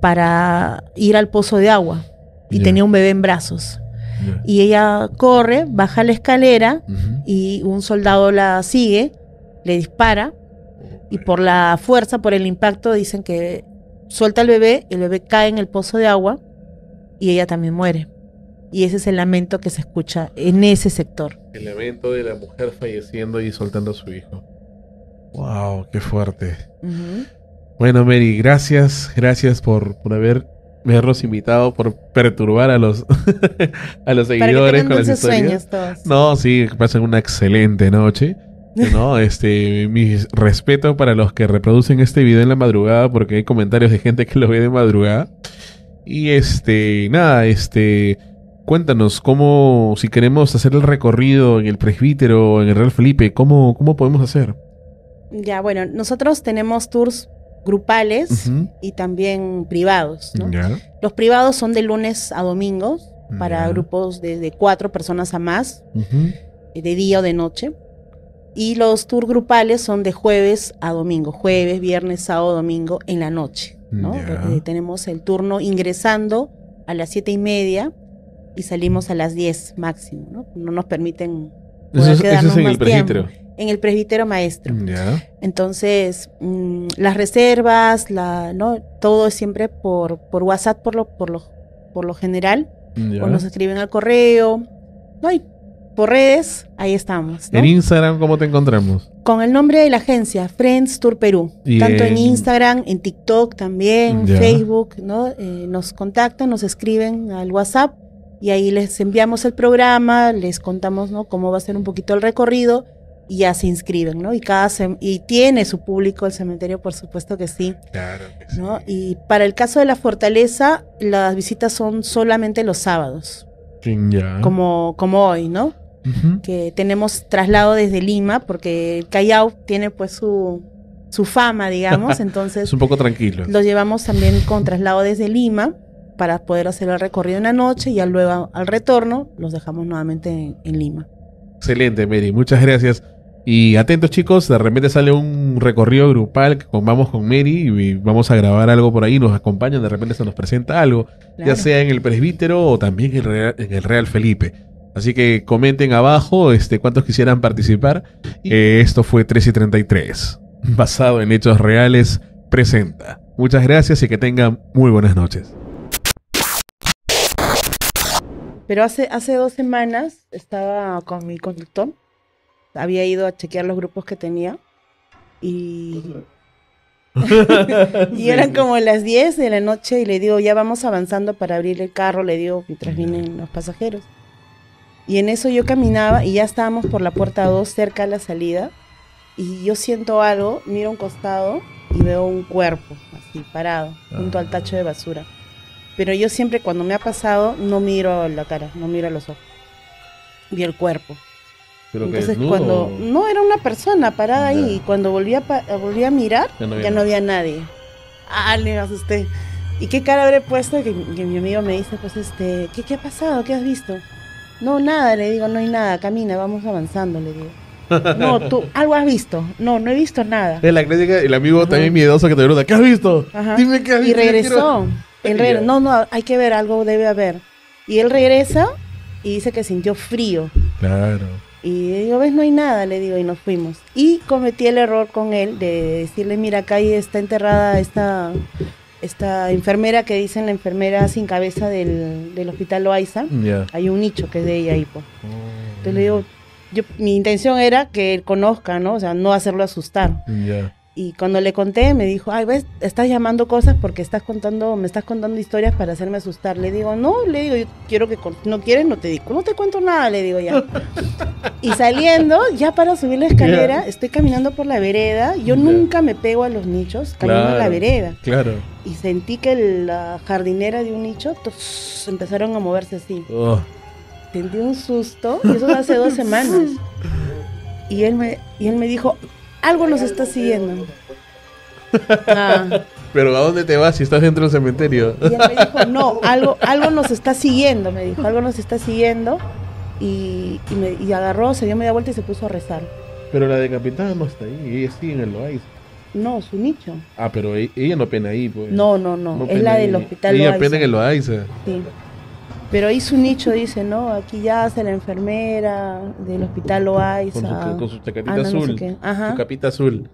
S2: para ir al pozo de agua y tenía un bebé en brazos. Y ella corre, baja la escalera y un soldado la sigue, le dispara y por la fuerza, por el impacto, dicen que suelta al bebé, el bebé cae en el pozo de agua y ella también muere. Y ese es el lamento que se escucha en ese sector.
S1: El lamento de la mujer falleciendo y soltando a su hijo. ¡Wow! ¡Qué fuerte! Bueno, Mary, gracias, gracias por, por haber invitado por perturbar a los a los seguidores con No, sí, pasen una excelente noche. No, este, mi respeto para los que reproducen este video en la madrugada, porque hay comentarios de gente que lo ve de madrugada. Y este, nada, este, cuéntanos cómo, si queremos hacer el recorrido en el presbítero, en el Real Felipe, cómo, cómo podemos hacer.
S2: Ya, bueno, nosotros tenemos tours grupales y también privados. ¿no? Los privados son de lunes a domingos para grupos de, cuatro personas a más,
S3: eh,
S2: de día o de noche. Y los tours grupales son de jueves a domingo, jueves, viernes, sábado, domingo, en la noche. ¿no? Eh, eh, tenemos el turno ingresando a las siete y media y salimos a las diez máximo. No, no nos permiten... Eso en el en el presbítero maestro. Entonces, mm, las reservas, la, ¿no? todo es siempre por, por WhatsApp por lo, por lo, por lo general, o nos escriben al correo, ¿no? por redes, ahí estamos. ¿En
S1: Instagram cómo te encontramos?
S2: Con el nombre de la agencia, Friends Tour Perú. Tanto en... Instagram, en TikTok también, Facebook, ¿no? Eh, nos contactan, nos escriben al WhatsApp y ahí les enviamos el programa, les contamos, ¿no? Cómo va a ser un poquito el recorrido y ya se inscriben, ¿no? Y cada y tiene su público el cementerio, por supuesto que sí. Claro. Y para el caso de la fortaleza, las visitas son solamente los sábados. Ya. Como, como hoy, ¿no? Que tenemos traslado desde Lima, porque Callao tiene pues su, su fama, digamos, entonces... es un poco
S1: tranquilo. Lo
S2: llevamos también con traslado desde Lima para poder hacer el recorrido en la noche y luego al retorno los dejamos nuevamente en Lima.
S1: Excelente, Mary. Muchas gracias. Y atentos chicos, de repente sale un recorrido grupal con, vamos con Mary y vamos a grabar algo por ahí, nos acompañan, de repente se nos presenta algo, ya sea en el presbítero o también en el, Real, Felipe. Así que comenten abajo este, cuántos quisieran participar. Eh, esto fue 3 y 33, basado en hechos reales, presenta. Muchas gracias y que tengan muy buenas noches.
S2: Pero hace, hace dos semanas estaba con mi conductor había ido a chequear los grupos que tenía y...
S3: y eran
S2: como las 10 de la noche y le digo, ya vamos avanzando para abrir el carro, le digo, mientras vienen los pasajeros. Y en eso yo caminaba y ya estábamos por la puerta 2 cerca de la salida y yo siento algo, miro un costado y veo un cuerpo así parado junto al ah. tacho de basura. Pero yo siempre cuando me ha pasado no miro la cara, no miro los ojos. y el cuerpo
S3: entonces cuando
S2: no era una persona parada ahí y cuando volví a, a mirar ya no había, nadie. Ah, le asusté. ¿Y qué cara habré puesto? Que, mi amigo me dice, pues este, ¿qué, ¿qué ha pasado? ¿Qué has visto? No, nada, le digo, no hay nada, camina, vamos avanzando, le digo. No, tú algo has visto. No, no he visto nada.
S1: el amigo también miedoso que te pregunta, ¿qué has visto?
S2: Dime qué has visto. Y regresó. no, no, hay que ver, algo debe haber. Y él regresa y dice que sintió frío. Claro. Y digo, ves, no hay nada, le digo, y nos fuimos. Y cometí el error con él de decirle, mira, acá ahí está enterrada esta, esta enfermera que dicen la enfermera sin cabeza del, del hospital Loaiza. Hay un nicho que es de ella ahí. pues Entonces le oh. digo, yo, mi intención era que él conozca, ¿no? O sea, no hacerlo asustar. Y cuando le conté, me dijo, ay, ves, estás llamando cosas porque estás contando, me estás contando historias para hacerme asustar. Le digo, no, le digo, yo quiero que, no quieres, no te digo, no te cuento nada, le digo ya. y saliendo, ya para subir la escalera, estoy caminando por la vereda, yo nunca me pego a los nichos, camino la vereda. Claro. Y sentí que la jardinera de un nicho, empezaron a moverse así. tendí oh. un susto, y eso hace dos semanas. y él me, y él me dijo, algo nos está siguiendo. Ah.
S1: Pero ¿a dónde te vas si estás dentro del cementerio? Y ella
S2: me dijo, no, algo, algo nos está siguiendo, me dijo, algo nos está siguiendo. Y, y me, agarró, se dio media vuelta y se puso a rezar.
S1: Pero la decapitada no está ahí, ella sigue en el Loaiza.
S2: No, su nicho.
S1: Ah, pero e, ella, no pena ahí, pues. No, no, no, es la del hospital Ella pena en el Loaiza.
S2: Sí. Pero ahí su nicho dice, ¿no? Aquí ya hace la enfermera del hospital Loaiza. Con su, con ah, azul. su
S1: capita azul.